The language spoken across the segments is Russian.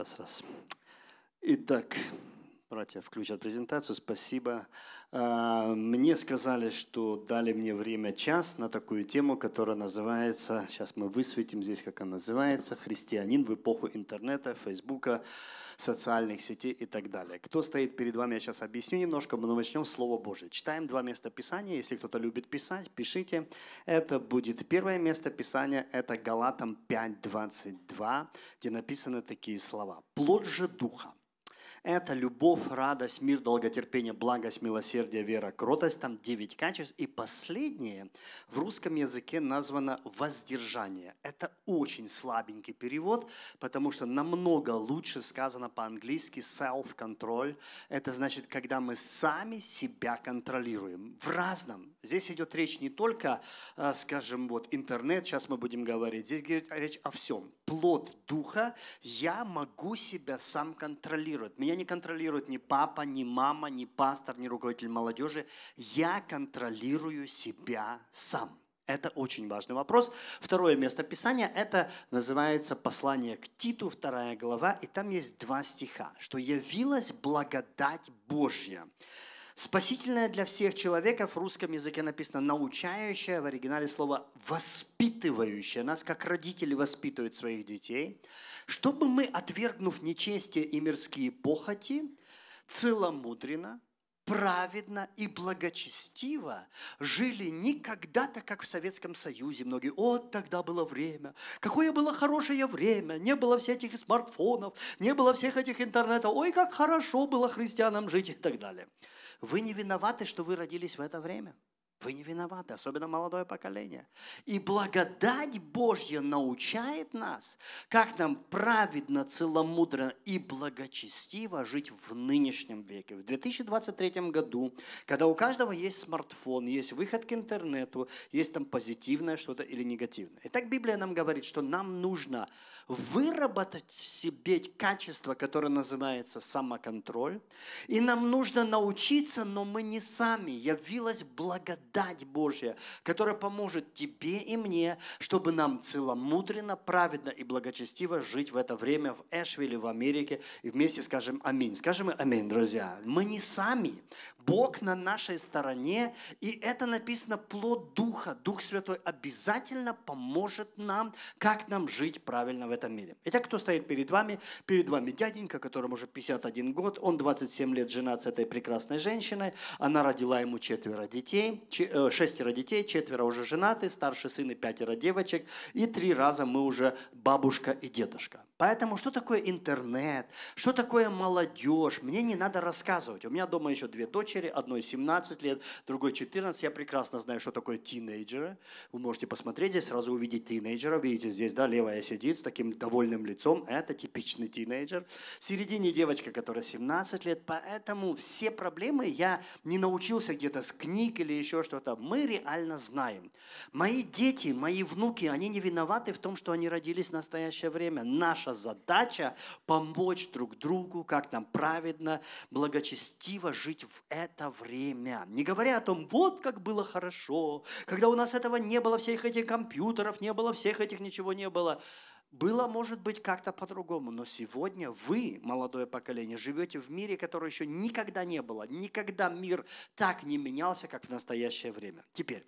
Раз, раз. Итак, братья включат презентацию. Спасибо. А, мне сказали, что дали мне время час на такую тему, которая называется, сейчас мы высветим здесь, как она называется, «Христианин в эпоху интернета, Фейсбука, социальных сетей и так далее. Кто стоит перед вами, я сейчас объясню немножко, Мы начнем с Слова Божие. Читаем два места Писания, если кто-то любит писать, пишите. Это будет первое место Писания, это Галатам 5.22, где написаны такие слова. «Плод же Духа, это любовь, радость, мир, долготерпение, благость, милосердие, вера, кротость. Там девять качеств. И последнее в русском языке названо воздержание. Это очень слабенький перевод, потому что намного лучше сказано по-английски self-control. Это значит, когда мы сами себя контролируем. В разном. Здесь идет речь не только, э, скажем, вот интернет, сейчас мы будем говорить. Здесь идет речь о всем. Плод духа. Я могу себя сам контролировать. Меня меня не контролирует ни папа, ни мама, ни пастор, ни руководитель молодежи. Я контролирую себя сам. Это очень важный вопрос. Второе место Писания – это называется послание к Титу, вторая глава, и там есть два стиха, что «явилась благодать Божья». Спасительное для всех человеков в русском языке написано научающее, в оригинале слово воспитывающее. Нас как родители воспитывают своих детей, чтобы мы, отвергнув нечестие и мирские похоти, целомудренно, праведно и благочестиво жили не когда-то, как в Советском Союзе. Многие, вот тогда было время, какое было хорошее время, не было всех этих смартфонов, не было всех этих интернетов, ой, как хорошо было христианам жить и так далее. Вы не виноваты, что вы родились в это время – вы не виноваты, особенно молодое поколение. И благодать Божья научает нас, как нам праведно, целомудренно и благочестиво жить в нынешнем веке. В 2023 году, когда у каждого есть смартфон, есть выход к интернету, есть там позитивное что-то или негативное. Итак, Библия нам говорит, что нам нужно выработать в себе качество, которое называется самоконтроль, и нам нужно научиться, но мы не сами. Явилась благодать благодать Божья, которая поможет тебе и мне, чтобы нам целомудренно, праведно и благочестиво жить в это время в Эшвилле, в Америке. И вместе скажем аминь. Скажем аминь, друзья. Мы не сами. Бог на нашей стороне, и это написано плод Духа. Дух Святой обязательно поможет нам, как нам жить правильно в этом мире. Итак, кто стоит перед вами? Перед вами дяденька, которому уже 51 год, он 27 лет женат с этой прекрасной женщиной, она родила ему четверо детей, э, шестеро детей, четверо уже женаты, старший сын и пятеро девочек, и три раза мы уже бабушка и дедушка. Поэтому что такое интернет, что такое молодежь, мне не надо рассказывать. У меня дома еще две дочери, дочери, одной 17 лет, другой 14. Я прекрасно знаю, что такое тинейджеры. Вы можете посмотреть здесь, сразу увидеть тинейджера. Видите, здесь да, левая сидит с таким довольным лицом. Это типичный тинейджер. В середине девочка, которая 17 лет. Поэтому все проблемы я не научился где-то с книг или еще что-то. Мы реально знаем. Мои дети, мои внуки, они не виноваты в том, что они родились в настоящее время. Наша задача – помочь друг другу, как нам праведно, благочестиво жить в этом это время. Не говоря о том, вот как было хорошо, когда у нас этого не было, всех этих компьютеров не было, всех этих ничего не было. Было, может быть, как-то по-другому, но сегодня вы, молодое поколение, живете в мире, который еще никогда не было. Никогда мир так не менялся, как в настоящее время. Теперь,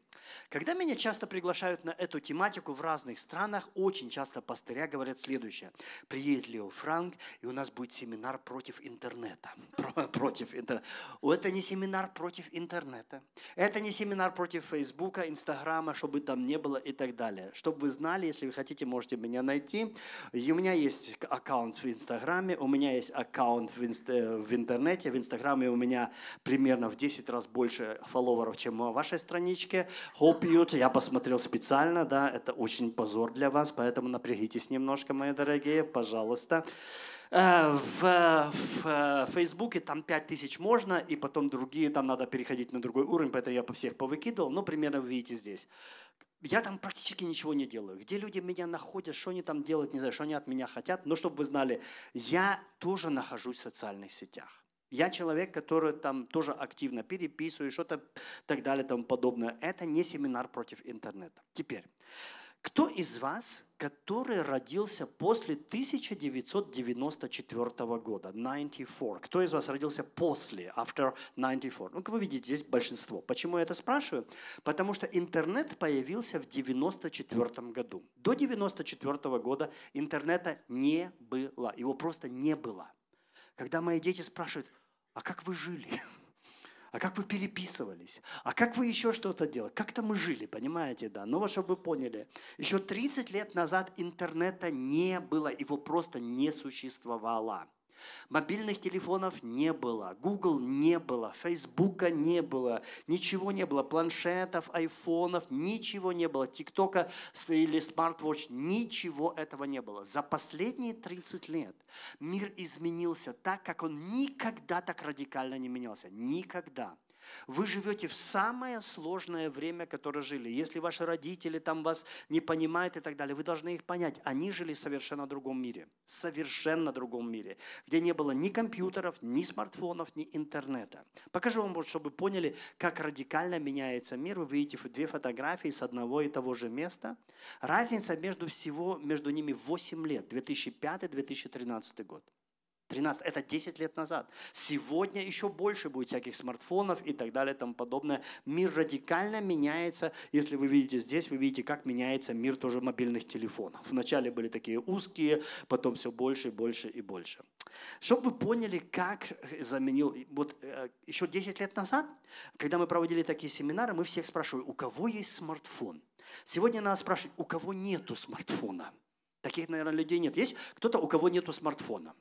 когда меня часто приглашают на эту тематику в разных странах, очень часто пастыря говорят следующее. Приедет Лео Франк, и у нас будет семинар против интернета. Против интернета. Это не семинар против интернета. Это не семинар против Фейсбука, Инстаграма, чтобы там не было и так далее. Чтобы вы знали, если вы хотите, можете меня найти соцсети. И у меня есть аккаунт в Инстаграме, у меня есть аккаунт в, инст... Э, в интернете. В Инстаграме у меня примерно в 10 раз больше фолловеров, чем у вашей страничке. Hope я посмотрел специально, да, это очень позор для вас, поэтому напрягитесь немножко, мои дорогие, пожалуйста. Пожалуйста. Э, в, в э, Фейсбуке там 5000 можно, и потом другие, там надо переходить на другой уровень, поэтому я по всех повыкидывал, но примерно вы видите здесь. Я там практически ничего не делаю. Где люди меня находят, что они там делают, не знаю, что они от меня хотят. Но чтобы вы знали, я тоже нахожусь в социальных сетях. Я человек, который там тоже активно переписываю, что-то так далее, тому подобное. Это не семинар против интернета. Теперь, кто из вас, который родился после 1994 года, 94, кто из вас родился после, after 94? Ну, как вы видите, здесь большинство. Почему я это спрашиваю? Потому что интернет появился в 94 году. До 94 года интернета не было, его просто не было. Когда мои дети спрашивают, а как вы жили? а как вы переписывались, а как вы еще что-то делали, как-то мы жили, понимаете, да. Но ну, вот чтобы вы поняли, еще 30 лет назад интернета не было, его просто не существовало. Мобильных телефонов не было, Google не было, Фейсбука не было, ничего не было, планшетов, айфонов, ничего не было, ТикТока или Smartwatch ничего этого не было. За последние 30 лет мир изменился так, как он никогда так радикально не менялся. Никогда. Вы живете в самое сложное время, которое жили. Если ваши родители там вас не понимают и так далее, вы должны их понять. Они жили в совершенно другом мире. Совершенно другом мире где не было ни компьютеров, ни смартфонов, ни интернета. Покажу вам, вот, чтобы поняли, как радикально меняется мир. Вы видите две фотографии с одного и того же места. Разница между всего, между ними 8 лет, 2005-2013 год. 13, это 10 лет назад. Сегодня еще больше будет всяких смартфонов и так далее и тому подобное. Мир радикально меняется. Если вы видите здесь, вы видите, как меняется мир тоже мобильных телефонов. Вначале были такие узкие, потом все больше и больше и больше. Чтобы вы поняли, как заменил... Вот э, еще 10 лет назад, когда мы проводили такие семинары, мы всех спрашивали, у кого есть смартфон? Сегодня нас спрашивают, у кого нету смартфона? Таких, наверное, людей нет. Есть кто-то, у кого нету смартфона?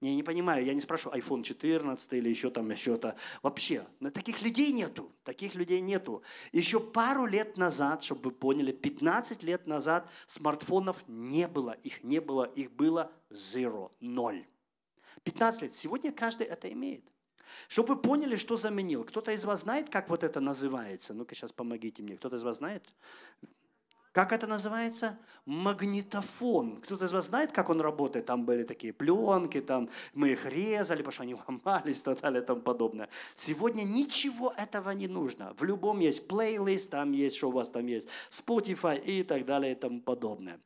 Я не понимаю, я не спрашиваю iPhone 14 или еще там что-то. Вообще, но таких людей нету, таких людей нету. Еще пару лет назад, чтобы вы поняли, 15 лет назад смартфонов не было, их не было, их было zero, ноль. 15 лет. Сегодня каждый это имеет. Чтобы вы поняли, что заменил. Кто-то из вас знает, как вот это называется? Ну-ка сейчас помогите мне. Кто-то из вас знает? как это называется? Магнитофон. Кто-то из вас знает, как он работает? Там были такие пленки, там мы их резали, потому что они ломались и так далее и тому подобное. Сегодня ничего этого не нужно. В любом есть плейлист, там есть, что у вас там есть, Spotify и так далее и тому подобное.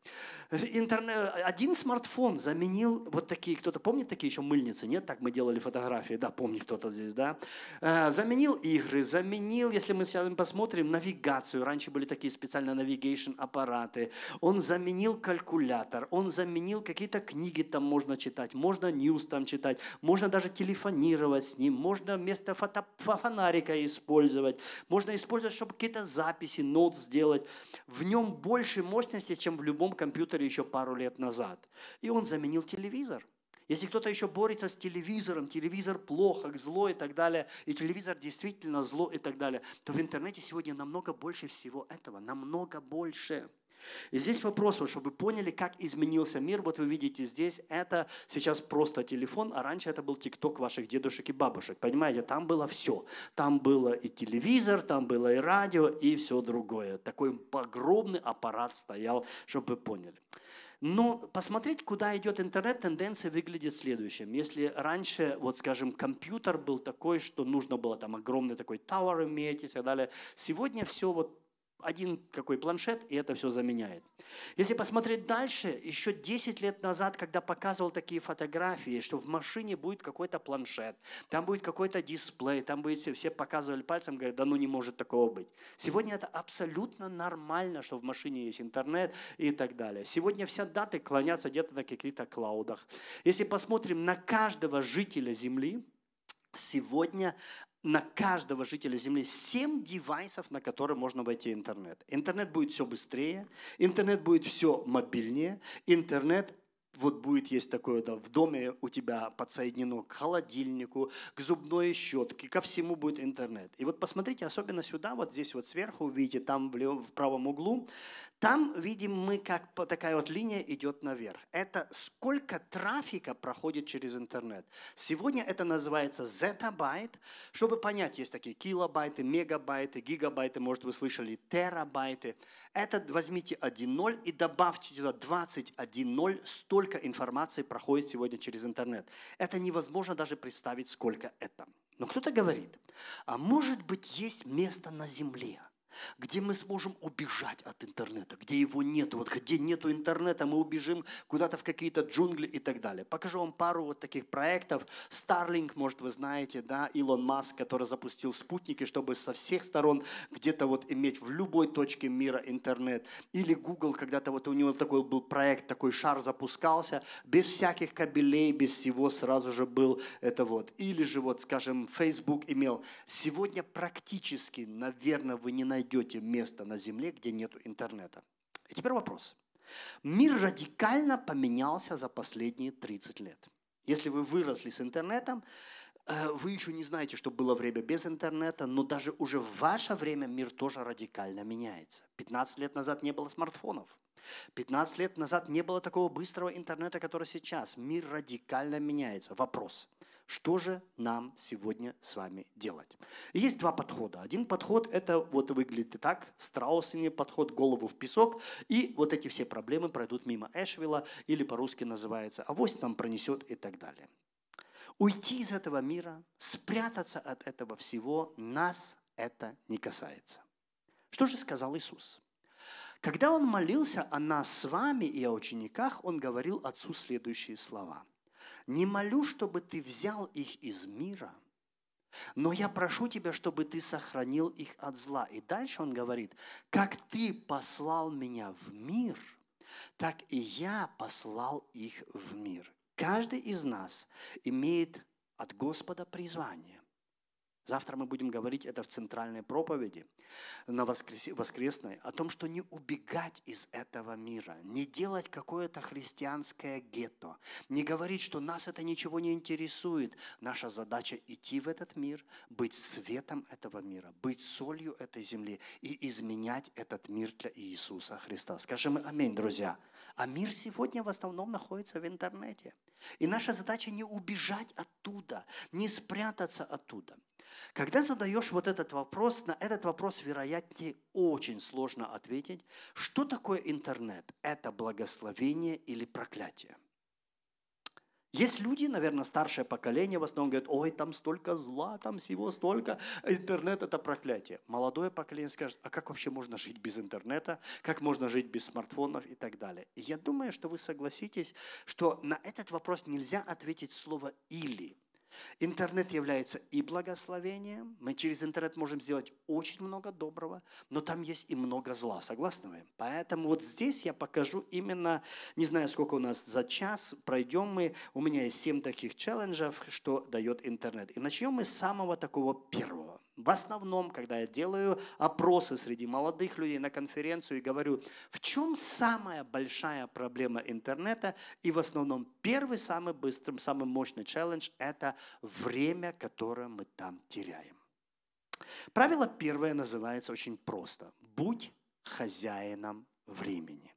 Интернет, один смартфон заменил вот такие, кто-то помнит такие еще мыльницы, нет? Так мы делали фотографии, да, помнит кто-то здесь, да? Э, заменил игры, заменил, если мы сейчас посмотрим, навигацию. Раньше были такие специально navigation аппараты, он заменил калькулятор, он заменил какие-то книги там можно читать, можно ньюс там читать, можно даже телефонировать с ним, можно вместо фото фонарика использовать, можно использовать, чтобы какие-то записи, нот сделать. В нем больше мощности, чем в любом компьютере еще пару лет назад. И он заменил телевизор. Если кто-то еще борется с телевизором, телевизор плохо, зло и так далее, и телевизор действительно зло и так далее, то в интернете сегодня намного больше всего этого, намного больше. И здесь вопрос, вот, чтобы вы поняли, как изменился мир. Вот вы видите здесь, это сейчас просто телефон, а раньше это был тикток ваших дедушек и бабушек. Понимаете, там было все. Там было и телевизор, там было и радио, и все другое. Такой огромный аппарат стоял, чтобы вы поняли. Но посмотреть, куда идет интернет, тенденция выглядит следующим. Если раньше, вот скажем, компьютер был такой, что нужно было там огромный такой тауэр иметь и так далее, сегодня все вот один какой планшет, и это все заменяет. Если посмотреть дальше, еще 10 лет назад, когда показывал такие фотографии, что в машине будет какой-то планшет, там будет какой-то дисплей, там будет все, все показывали пальцем, говорят, да ну не может такого быть. Сегодня это абсолютно нормально, что в машине есть интернет и так далее. Сегодня все даты клонятся где-то на каких-то клаудах. Если посмотрим на каждого жителя Земли, Сегодня на каждого жителя Земли 7 девайсов, на которые можно войти в интернет. Интернет будет все быстрее, интернет будет все мобильнее, интернет вот будет есть такое, да, в доме у тебя подсоединено к холодильнику, к зубной щетке, ко всему будет интернет. И вот посмотрите, особенно сюда, вот здесь вот сверху, видите, там в, левом, в правом углу, там видим мы, как такая вот линия идет наверх. Это сколько трафика проходит через интернет. Сегодня это называется зетабайт. Чтобы понять, есть такие килобайты, мегабайты, гигабайты, может вы слышали, терабайты. Это возьмите 1.0 и добавьте туда 21.0, столько информации проходит сегодня через интернет. Это невозможно даже представить, сколько это. Но кто-то говорит, а может быть есть место на Земле – где мы сможем убежать от интернета, где его нету. Вот где нету интернета, мы убежим куда-то в какие-то джунгли и так далее. Покажу вам пару вот таких проектов. Starlink, может, вы знаете, да, Илон Маск, который запустил спутники, чтобы со всех сторон где-то вот иметь в любой точке мира интернет. Или Google, когда-то вот у него такой был проект, такой шар запускался, без всяких кабелей, без всего сразу же был это вот. Или же вот, скажем, Facebook имел. Сегодня практически, наверное, вы не найдете найдете место на Земле, где нет интернета. И теперь вопрос. Мир радикально поменялся за последние 30 лет. Если вы выросли с интернетом, э, вы еще не знаете, что было время без интернета, но даже уже в ваше время мир тоже радикально меняется. 15 лет назад не было смартфонов. 15 лет назад не было такого быстрого интернета, который сейчас. Мир радикально меняется. Вопрос – что же нам сегодня с вами делать? Есть два подхода. Один подход – это вот выглядит так, страусный подход, голову в песок, и вот эти все проблемы пройдут мимо Эшвилла, или по-русски называется «авось нам пронесет» и так далее. Уйти из этого мира, спрятаться от этого всего, нас это не касается. Что же сказал Иисус? Когда он молился о нас с вами и о учениках, он говорил Отцу следующие слова – не молю, чтобы ты взял их из мира, но я прошу тебя, чтобы ты сохранил их от зла. И дальше он говорит, как ты послал меня в мир, так и я послал их в мир. Каждый из нас имеет от Господа призвание. Завтра мы будем говорить это в центральной проповеди на воскрес... воскресной, о том, что не убегать из этого мира, не делать какое-то христианское гетто, не говорить, что нас это ничего не интересует. Наша задача идти в этот мир, быть светом этого мира, быть солью этой земли и изменять этот мир для Иисуса Христа. Скажем аминь, друзья. А мир сегодня в основном находится в интернете. И наша задача не убежать оттуда, не спрятаться оттуда – когда задаешь вот этот вопрос, на этот вопрос, вероятнее, очень сложно ответить, что такое интернет? Это благословение или проклятие? Есть люди, наверное, старшее поколение в основном говорят, ой, там столько зла, там всего столько, интернет – это проклятие. Молодое поколение скажет, а как вообще можно жить без интернета, как можно жить без смартфонов и так далее. я думаю, что вы согласитесь, что на этот вопрос нельзя ответить слово «или». Интернет является и благословением, мы через интернет можем сделать очень много доброго, но там есть и много зла, согласны вы? Поэтому вот здесь я покажу именно, не знаю, сколько у нас за час, пройдем мы, у меня есть семь таких челленджев, что дает интернет. И начнем мы с самого такого первого. В основном, когда я делаю опросы среди молодых людей на конференцию и говорю, в чем самая большая проблема интернета, и в основном первый самый быстрый, самый мощный челлендж – это время, которое мы там теряем. Правило первое называется очень просто. Будь хозяином времени.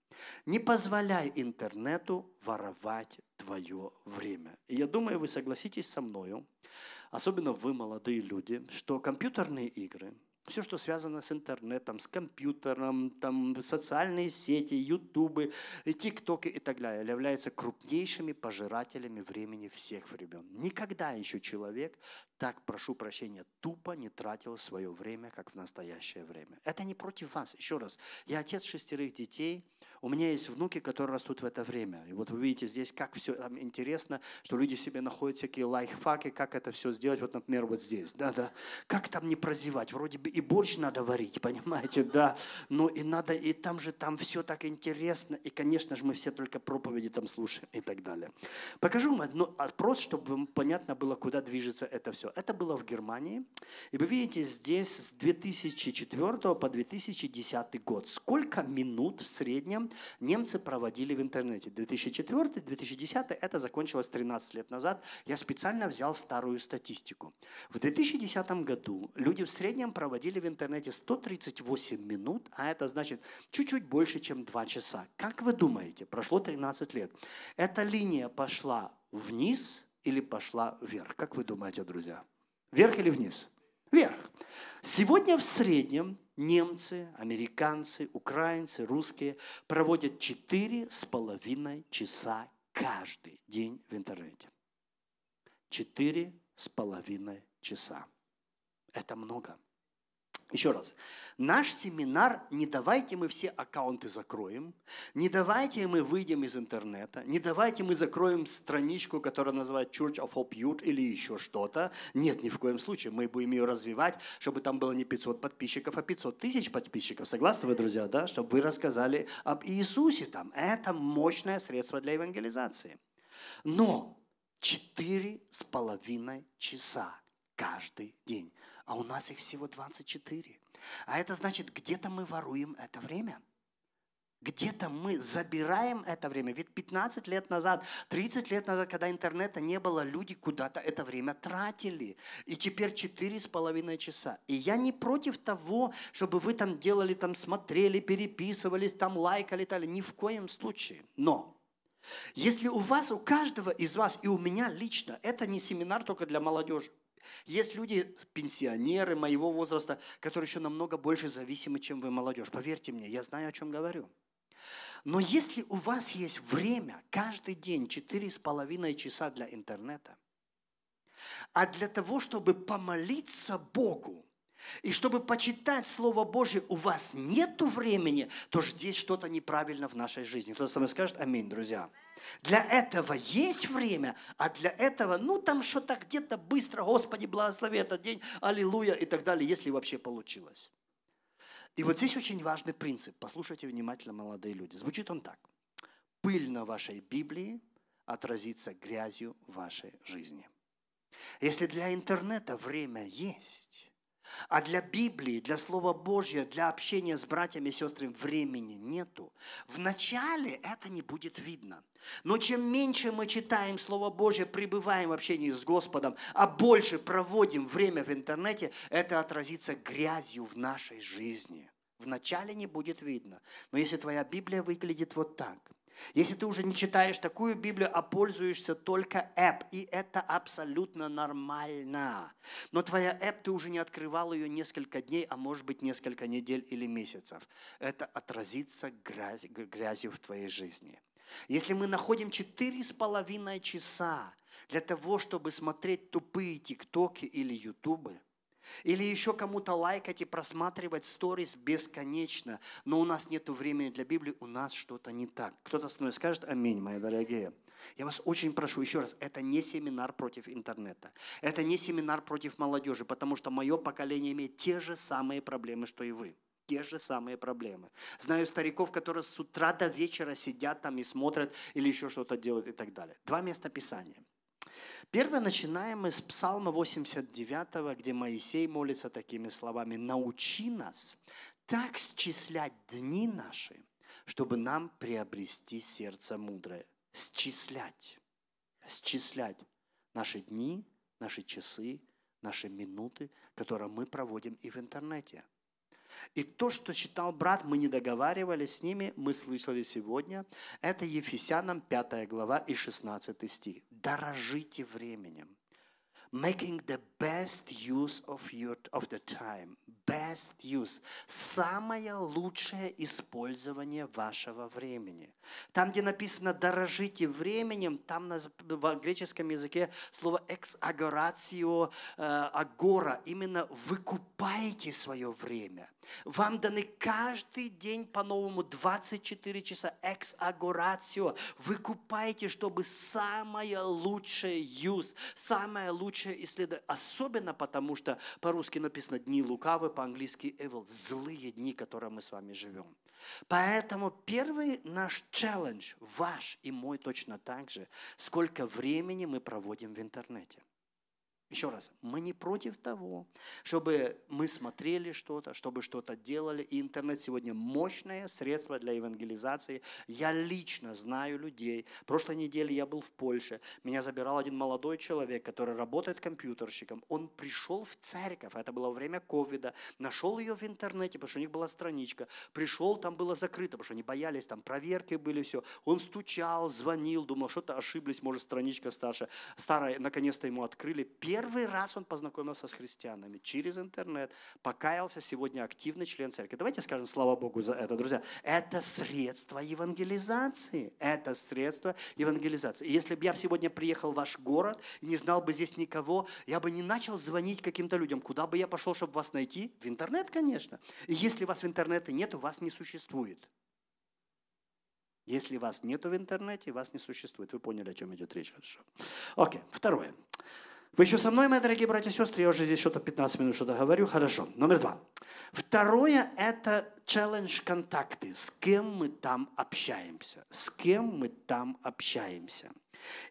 Не позволяй интернету воровать твое время. И я думаю, вы согласитесь со мною, особенно вы, молодые люди, что компьютерные игры – все, что связано с интернетом, с компьютером, там, социальные сети, ютубы, тиктоки и так далее, являются крупнейшими пожирателями времени всех времен. Никогда еще человек так, прошу прощения, тупо не тратил свое время, как в настоящее время. Это не против вас. Еще раз, я отец шестерых детей, у меня есть внуки, которые растут в это время. И вот вы видите здесь, как все там интересно, что люди себе находят всякие лайфхаки, как это все сделать. Вот, например, вот здесь. Да, да. Как там не прозевать? Вроде бы и борщ надо варить, понимаете, да. Но и надо, и там же, там все так интересно. И, конечно же, мы все только проповеди там слушаем и так далее. Покажу вам одну опрос, чтобы понятно было, куда движется это все. Это было в Германии. И вы видите здесь с 2004 по 2010 год. Сколько минут в среднем немцы проводили в интернете? 2004-2010 это закончилось 13 лет назад. Я специально взял старую статистику. В 2010 году люди в среднем проводили проводили в интернете 138 минут, а это значит чуть-чуть больше, чем 2 часа. Как вы думаете, прошло 13 лет, эта линия пошла вниз или пошла вверх? Как вы думаете, друзья? Вверх или вниз? Вверх. Сегодня в среднем немцы, американцы, украинцы, русские проводят 4,5 часа каждый день в интернете. 4,5 часа. Это много. Еще раз. Наш семинар, не давайте мы все аккаунты закроем, не давайте мы выйдем из интернета, не давайте мы закроем страничку, которая называется Church of Hope Youth или еще что-то. Нет, ни в коем случае. Мы будем ее развивать, чтобы там было не 500 подписчиков, а 500 тысяч подписчиков. Согласны вы, друзья, да? Чтобы вы рассказали об Иисусе там. Это мощное средство для евангелизации. Но четыре с половиной часа каждый день а у нас их всего 24. А это значит, где-то мы воруем это время. Где-то мы забираем это время. Ведь 15 лет назад, 30 лет назад, когда интернета не было, люди куда-то это время тратили. И теперь 4,5 часа. И я не против того, чтобы вы там делали, там смотрели, переписывались, там лайкали, так ни в коем случае. Но если у вас, у каждого из вас и у меня лично, это не семинар только для молодежи. Есть люди, пенсионеры моего возраста, которые еще намного больше зависимы, чем вы, молодежь. Поверьте мне, я знаю, о чем говорю. Но если у вас есть время каждый день 4,5 часа для интернета, а для того, чтобы помолиться Богу, и чтобы почитать Слово Божье, у вас нет времени, то здесь что-то неправильно в нашей жизни. Кто-то со мной скажет «Аминь», друзья. Для этого есть время, а для этого, ну там что-то где-то быстро, Господи, благослови этот день, аллилуйя и так далее, если вообще получилось. И вот здесь очень важный принцип. Послушайте внимательно, молодые люди. Звучит он так. Пыль на вашей Библии отразится грязью вашей жизни. Если для интернета время есть, а для Библии, для Слова Божьего, для общения с братьями и сестрами времени нету. Вначале это не будет видно. Но чем меньше мы читаем Слово Божье, пребываем в общении с Господом, а больше проводим время в интернете, это отразится грязью в нашей жизни. Вначале не будет видно. Но если твоя Библия выглядит вот так – если ты уже не читаешь такую Библию, а пользуешься только app, и это абсолютно нормально. Но твоя app, ты уже не открывал ее несколько дней, а может быть несколько недель или месяцев. Это отразится грязь, грязью в твоей жизни. Если мы находим четыре с половиной часа для того, чтобы смотреть тупые тиктоки или ютубы – или еще кому-то лайкать и просматривать сторис бесконечно. Но у нас нет времени для Библии, у нас что-то не так. Кто-то с мной скажет «Аминь», мои дорогие. Я вас очень прошу еще раз, это не семинар против интернета. Это не семинар против молодежи, потому что мое поколение имеет те же самые проблемы, что и вы те же самые проблемы. Знаю стариков, которые с утра до вечера сидят там и смотрят или еще что-то делают и так далее. Два места Писания. Первое начинаем мы с Псалма 89, где Моисей молится такими словами. «Научи нас так счислять дни наши, чтобы нам приобрести сердце мудрое». Счислять. Счислять наши дни, наши часы, наши минуты, которые мы проводим и в интернете – и то, что читал брат, мы не договаривались с ними, мы слышали сегодня, это Ефесянам 5 глава и 16 стих. Дорожите временем. Making the best use of your of the time. Best use. Самое лучшее использование вашего времени. Там, где написано «дорожите временем», там на, в греческом языке слово «ex agoratio agora». Именно выкупайте свое время. Вам даны каждый день по-новому 24 часа «ex agoratio». Выкупайте, чтобы самое лучшее use, самое лучшее исследование, особенно потому что по-русски по-русски написано «дни лукавы», по-английски «evil», злые дни, которые мы с вами живем. Поэтому первый наш челлендж, ваш и мой точно так же, сколько времени мы проводим в интернете – еще раз, мы не против того, чтобы мы смотрели что-то, чтобы что-то делали. И интернет сегодня мощное средство для евангелизации. Я лично знаю людей. Прошлой неделе я был в Польше. Меня забирал один молодой человек, который работает компьютерщиком. Он пришел в церковь, это было время ковида, нашел ее в интернете, потому что у них была страничка. Пришел, там было закрыто, потому что они боялись, там проверки были, все. Он стучал, звонил, думал, что-то ошиблись, может, страничка старшая, Старая, наконец-то ему открыли. Первый Первый раз он познакомился с христианами через интернет, покаялся, сегодня активный член церкви. Давайте скажем слава Богу за это, друзья. Это средство евангелизации. Это средство евангелизации. И если бы я сегодня приехал в ваш город и не знал бы здесь никого, я бы не начал звонить каким-то людям. Куда бы я пошел, чтобы вас найти? В интернет, конечно. И если вас в интернете нет, вас не существует. Если вас нету в интернете, вас не существует. Вы поняли, о чем идет речь. Хорошо. Окей, второе. Вы еще со мной, мои дорогие братья и сестры? Я уже здесь что-то 15 минут что-то говорю. Хорошо. Номер два. Второе – это челлендж контакты. С кем мы там общаемся? С кем мы там общаемся?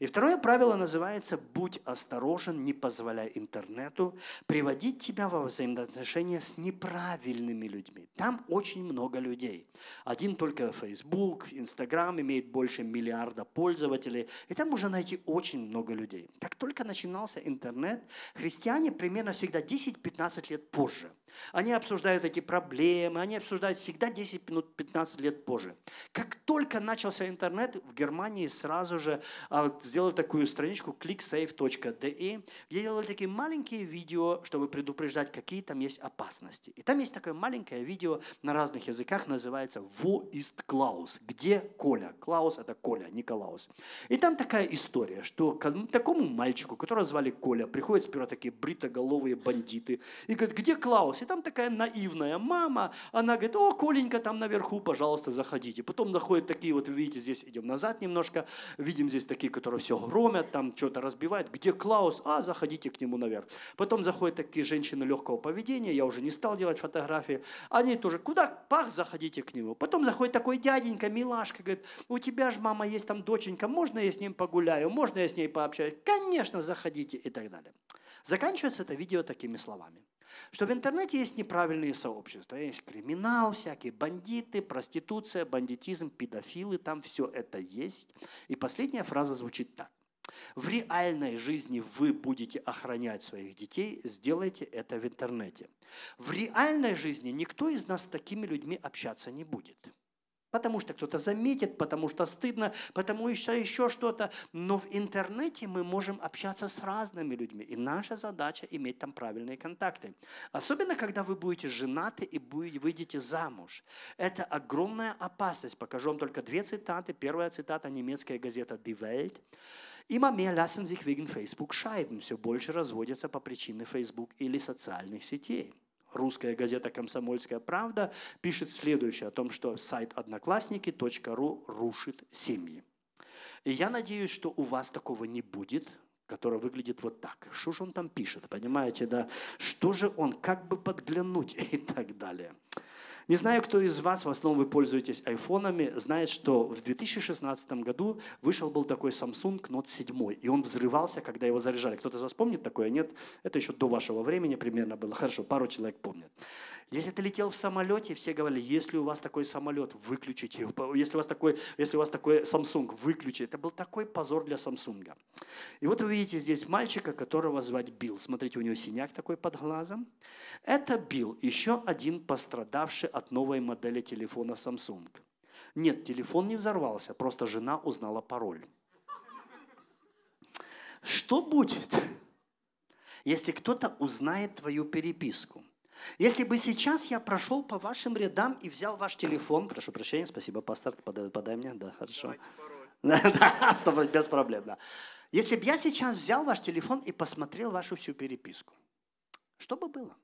И второе правило называется «Будь осторожен, не позволяй интернету приводить тебя во взаимоотношения с неправильными людьми». Там очень много людей. Один только Facebook, Instagram имеет больше миллиарда пользователей, и там можно найти очень много людей. Как только начинался интернет, христиане примерно всегда 10-15 лет позже – они обсуждают эти проблемы, они обсуждают всегда 10 минут, 15 лет позже. Как только начался интернет, в Германии сразу же а, сделали такую страничку clicksafe.de, где делали такие маленькие видео, чтобы предупреждать, какие там есть опасности. И там есть такое маленькое видео на разных языках, называется «Wo ist Klaus?» «Где Коля?» Клаус – это Коля, Николаус. И там такая история, что к такому мальчику, которого звали Коля, приходят сперва такие бритоголовые бандиты и говорят «Где Клаус?» И там такая наивная мама, она говорит, о, Коленька там наверху, пожалуйста, заходите. Потом находят такие, вот вы видите, здесь идем назад немножко, видим здесь такие, которые все громят, там что-то разбивают. Где Клаус? А, заходите к нему наверх. Потом заходят такие женщины легкого поведения, я уже не стал делать фотографии. Они тоже, куда пах, заходите к нему. Потом заходит такой дяденька, милашка, говорит, у тебя же мама есть там доченька, можно я с ним погуляю, можно я с ней пообщаюсь? Конечно, заходите и так далее. Заканчивается это видео такими словами. Что в интернете есть неправильные сообщества. Есть криминал, всякие бандиты, проституция, бандитизм, педофилы. Там все это есть. И последняя фраза звучит так. В реальной жизни вы будете охранять своих детей, сделайте это в интернете. В реальной жизни никто из нас с такими людьми общаться не будет. Потому что кто-то заметит, потому что стыдно, потому еще, еще что-то. Но в интернете мы можем общаться с разными людьми. И наша задача иметь там правильные контакты. Особенно, когда вы будете женаты и будете, выйдете замуж. Это огромная опасность. Покажу вам только две цитаты. Первая цитата – немецкая газета «Die Welt». Immer mehr lassen sich wegen Facebook scheiden. Все больше разводятся по причине Facebook или социальных сетей русская газета «Комсомольская правда» пишет следующее о том, что сайт одноклассники.ру рушит семьи. И я надеюсь, что у вас такого не будет, которое выглядит вот так. Что же он там пишет, понимаете, да? Что же он, как бы подглянуть и так далее. Не знаю, кто из вас, в основном вы пользуетесь айфонами, знает, что в 2016 году вышел был такой Samsung Note 7, и он взрывался, когда его заряжали. Кто-то из вас помнит такое? Нет? Это еще до вашего времени примерно было. Хорошо, пару человек помнят. Если ты летел в самолете, все говорили, если у вас такой самолет, выключите его. Если у вас такой, если у вас такой Samsung, выключите. Это был такой позор для Samsung. И вот вы видите здесь мальчика, которого звать Билл. Смотрите, у него синяк такой под глазом. Это Билл, еще один пострадавший от новой модели телефона Samsung. Нет, телефон не взорвался, просто жена узнала пароль. Что будет, если кто-то узнает твою переписку? Если бы сейчас я прошел по вашим рядам и взял ваш телефон, прошу прощения, спасибо, пастор, подай, подай мне, да, хорошо. Да, без проблем, да. Если бы я сейчас взял ваш телефон и посмотрел вашу всю переписку, что бы было?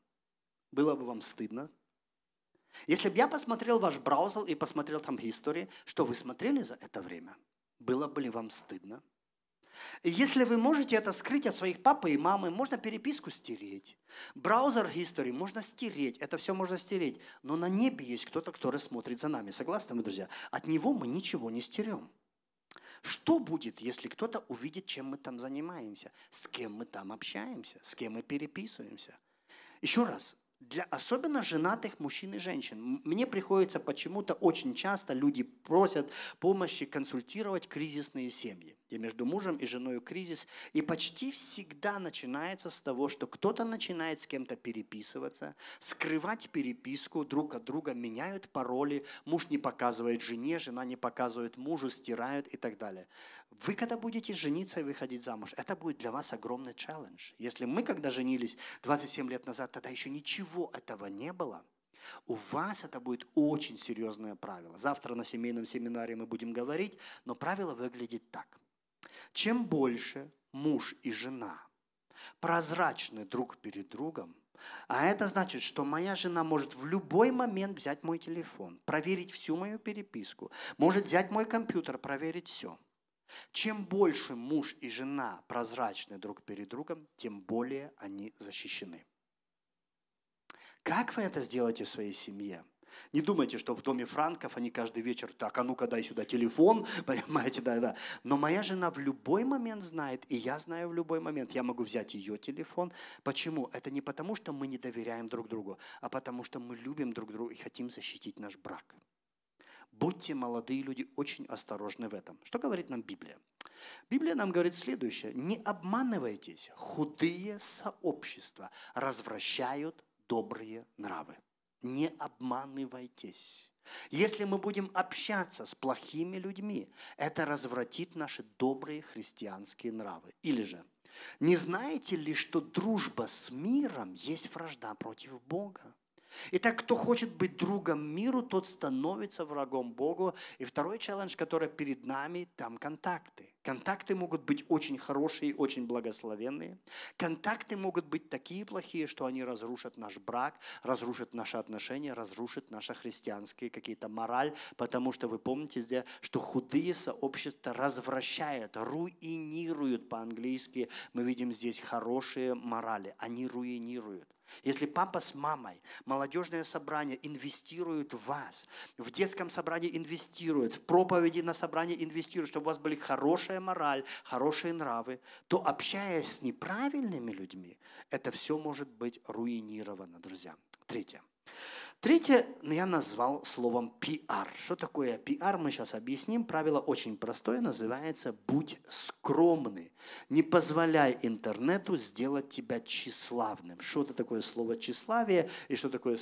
Было бы вам стыдно? Если бы я посмотрел ваш браузер и посмотрел там истории, что вы смотрели за это время, было бы ли вам стыдно? И если вы можете это скрыть от своих папы и мамы, можно переписку стереть. Браузер history можно стереть, это все можно стереть. Но на небе есть кто-то, кто рассмотрит за нами. Согласны мы, друзья? От него мы ничего не стерем. Что будет, если кто-то увидит, чем мы там занимаемся, с кем мы там общаемся, с кем мы переписываемся? Еще раз, для особенно женатых мужчин и женщин. Мне приходится почему-то очень часто люди просят помощи консультировать кризисные семьи где между мужем и женой кризис, и почти всегда начинается с того, что кто-то начинает с кем-то переписываться, скрывать переписку друг от друга, меняют пароли, муж не показывает жене, жена не показывает мужу, стирают и так далее. Вы когда будете жениться и выходить замуж, это будет для вас огромный челлендж. Если мы когда женились 27 лет назад, тогда еще ничего этого не было – у вас это будет очень серьезное правило. Завтра на семейном семинаре мы будем говорить, но правило выглядит так. Чем больше муж и жена прозрачны друг перед другом, а это значит, что моя жена может в любой момент взять мой телефон, проверить всю мою переписку, может взять мой компьютер, проверить все. Чем больше муж и жена прозрачны друг перед другом, тем более они защищены. Как вы это сделаете в своей семье – не думайте, что в доме франков они каждый вечер, так, а ну-ка дай сюда телефон, понимаете, да-да. Но моя жена в любой момент знает, и я знаю в любой момент, я могу взять ее телефон. Почему? Это не потому, что мы не доверяем друг другу, а потому что мы любим друг друга и хотим защитить наш брак. Будьте, молодые люди, очень осторожны в этом. Что говорит нам Библия? Библия нам говорит следующее. Не обманывайтесь, худые сообщества развращают добрые нравы не обманывайтесь. Если мы будем общаться с плохими людьми, это развратит наши добрые христианские нравы. Или же, не знаете ли, что дружба с миром есть вражда против Бога? Итак, кто хочет быть другом миру, тот становится врагом Богу. И второй челлендж, который перед нами, там контакты. Контакты могут быть очень хорошие, очень благословенные. Контакты могут быть такие плохие, что они разрушат наш брак, разрушат наши отношения, разрушат наши христианские какие-то мораль, потому что вы помните здесь, что худые сообщества развращают, руинируют по-английски. Мы видим здесь хорошие морали, они руинируют. Если папа с мамой, молодежное собрание инвестируют в вас, в детском собрании инвестируют, в проповеди на собрании инвестируют, чтобы у вас были хорошая мораль, хорошие нравы, то общаясь с неправильными людьми, это все может быть руинировано, друзья. Третье. Третье ну, я назвал словом пиар. Что такое пиар, мы сейчас объясним. Правило очень простое, называется «будь скромный». Не позволяй интернету сделать тебя тщеславным. Что это такое слово «тщеславие» и что такое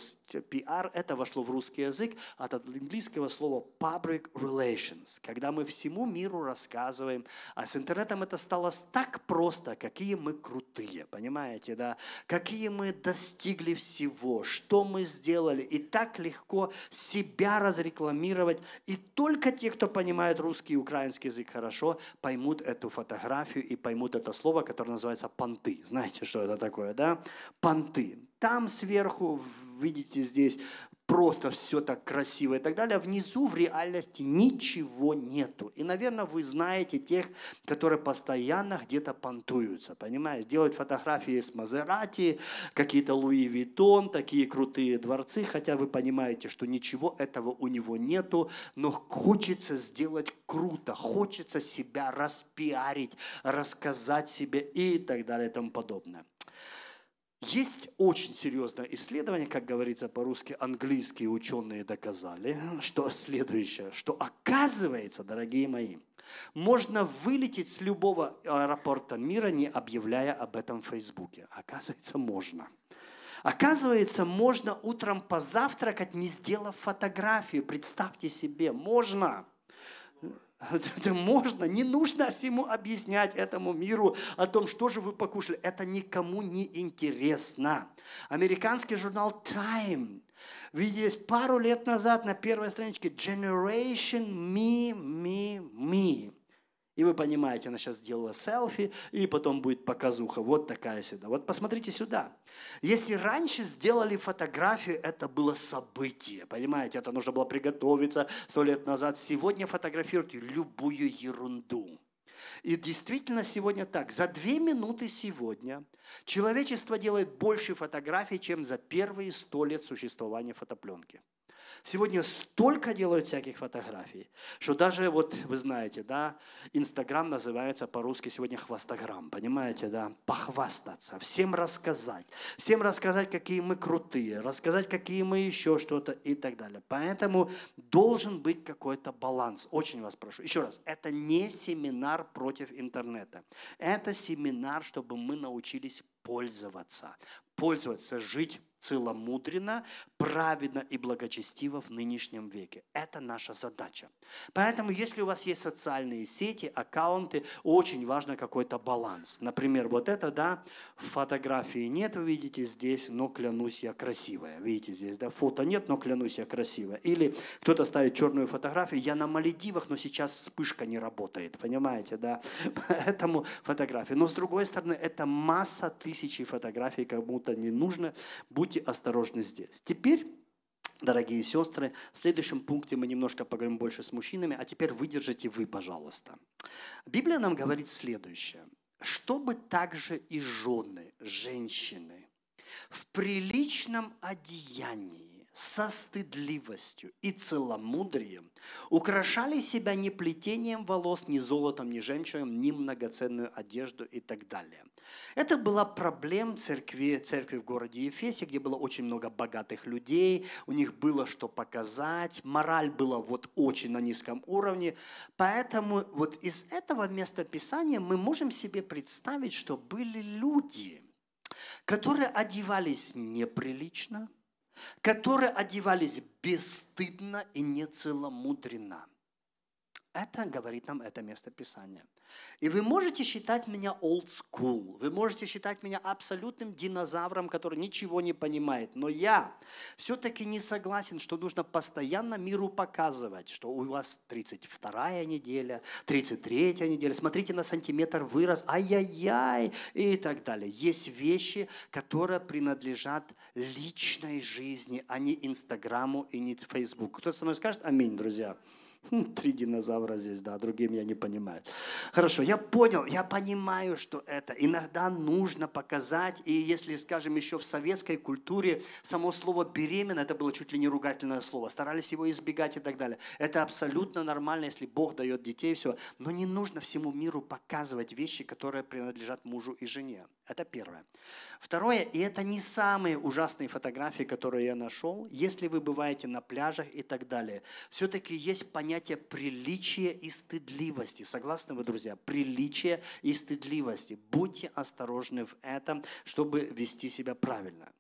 пиар? Это вошло в русский язык от английского слова «public relations», когда мы всему миру рассказываем. А с интернетом это стало так просто, какие мы крутые, понимаете, да? Какие мы достигли всего, что мы сделали и так легко себя разрекламировать. И только те, кто понимает русский и украинский язык хорошо, поймут эту фотографию и поймут это слово, которое называется понты. Знаете, что это такое, да? Понты. Там сверху, видите здесь, просто все так красиво и так далее. А внизу в реальности ничего нету. И, наверное, вы знаете тех, которые постоянно где-то понтуются, понимаешь? Делают фотографии с Мазерати, какие-то Луи Витон, такие крутые дворцы, хотя вы понимаете, что ничего этого у него нету, но хочется сделать круто, хочется себя распиарить, рассказать себе и так далее и тому подобное. Есть очень серьезное исследование, как говорится по-русски, английские ученые доказали, что следующее, что оказывается, дорогие мои, можно вылететь с любого аэропорта мира, не объявляя об этом в Фейсбуке. Оказывается, можно. Оказывается, можно утром позавтракать, не сделав фотографию. Представьте себе, можно. Можно, не нужно всему объяснять этому миру о том, что же вы покушали. Это никому не интересно. Американский журнал Time виделись пару лет назад на первой страничке Generation Me, Me, Me. И вы понимаете, она сейчас сделала селфи, и потом будет показуха. Вот такая сюда. Вот посмотрите сюда. Если раньше сделали фотографию, это было событие. Понимаете, это нужно было приготовиться сто лет назад. Сегодня фотографируют любую ерунду. И действительно сегодня так. За две минуты сегодня человечество делает больше фотографий, чем за первые сто лет существования фотопленки. Сегодня столько делают всяких фотографий, что даже вот, вы знаете, да, Инстаграм называется по-русски сегодня хвастограмм, понимаете, да, похвастаться, всем рассказать, всем рассказать, какие мы крутые, рассказать, какие мы еще что-то и так далее. Поэтому должен быть какой-то баланс. Очень вас прошу. Еще раз, это не семинар против интернета. Это семинар, чтобы мы научились пользоваться, пользоваться, жить целомудренно, праведно и благочестиво в нынешнем веке. Это наша задача. Поэтому, если у вас есть социальные сети, аккаунты, очень важно какой-то баланс. Например, вот это, да, фотографии нет, вы видите здесь, но клянусь я красивая. Видите здесь, да, фото нет, но клянусь я красивая. Или кто-то ставит черную фотографию, я на Мальдивах, но сейчас вспышка не работает, понимаете, да. Поэтому фотографии. Но с другой стороны, это масса тысячи фотографий, кому-то не нужно. Будьте осторожны здесь. Теперь теперь Дорогие сестры, в следующем пункте мы немножко поговорим больше с мужчинами, а теперь выдержите вы, пожалуйста. Библия нам говорит следующее. «Чтобы также и жены, женщины, в приличном одеянии, со стыдливостью и целомудрием, украшали себя не плетением волос, ни золотом, ни жемчугом, ни многоценную одежду и так далее. Это была проблема церкви, церкви в городе Ефесе, где было очень много богатых людей, у них было что показать, мораль была вот очень на низком уровне. Поэтому вот из этого места Писания мы можем себе представить, что были люди, которые одевались неприлично – которые одевались бесстыдно и нецеломудренно – это говорит нам это место писания. И вы можете считать меня old school, вы можете считать меня абсолютным динозавром, который ничего не понимает, но я все-таки не согласен, что нужно постоянно миру показывать, что у вас 32-я неделя, 33-я неделя, смотрите на сантиметр вырос, ай-яй-яй и так далее. Есть вещи, которые принадлежат личной жизни, а не Инстаграму и не Фейсбуку. кто со мной скажет «Аминь», Друзья. Три динозавра здесь, да, другие меня не понимают. Хорошо, я понял, я понимаю, что это. Иногда нужно показать, и если, скажем, еще в советской культуре само слово «беременна» это было чуть ли не ругательное слово, старались его избегать и так далее. Это абсолютно нормально, если Бог дает детей, все. Но не нужно всему миру показывать вещи, которые принадлежат мужу и жене. Это первое. Второе, и это не самые ужасные фотографии, которые я нашел, если вы бываете на пляжах и так далее. Все-таки есть понятие приличия и стыдливости. Согласны вы, друзья? Приличие и стыдливости. Будьте осторожны в этом, чтобы вести себя правильно.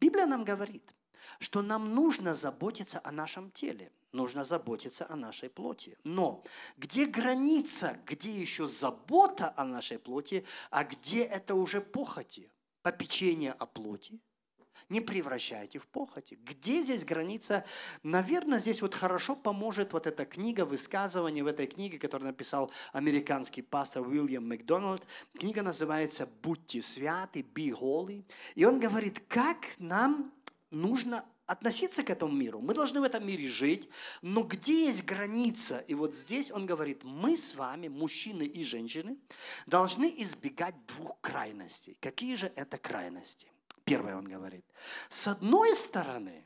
Библия нам говорит, что нам нужно заботиться о нашем теле – нужно заботиться о нашей плоти. Но где граница, где еще забота о нашей плоти, а где это уже похоти, попечение о плоти? Не превращайте в похоти. Где здесь граница? Наверное, здесь вот хорошо поможет вот эта книга, высказывание в этой книге, которую написал американский пастор Уильям Макдональд. Книга называется «Будьте святы», «Be holy». И он говорит, как нам нужно относиться к этому миру. Мы должны в этом мире жить, но где есть граница? И вот здесь он говорит, мы с вами, мужчины и женщины, должны избегать двух крайностей. Какие же это крайности? Первое он говорит. С одной стороны,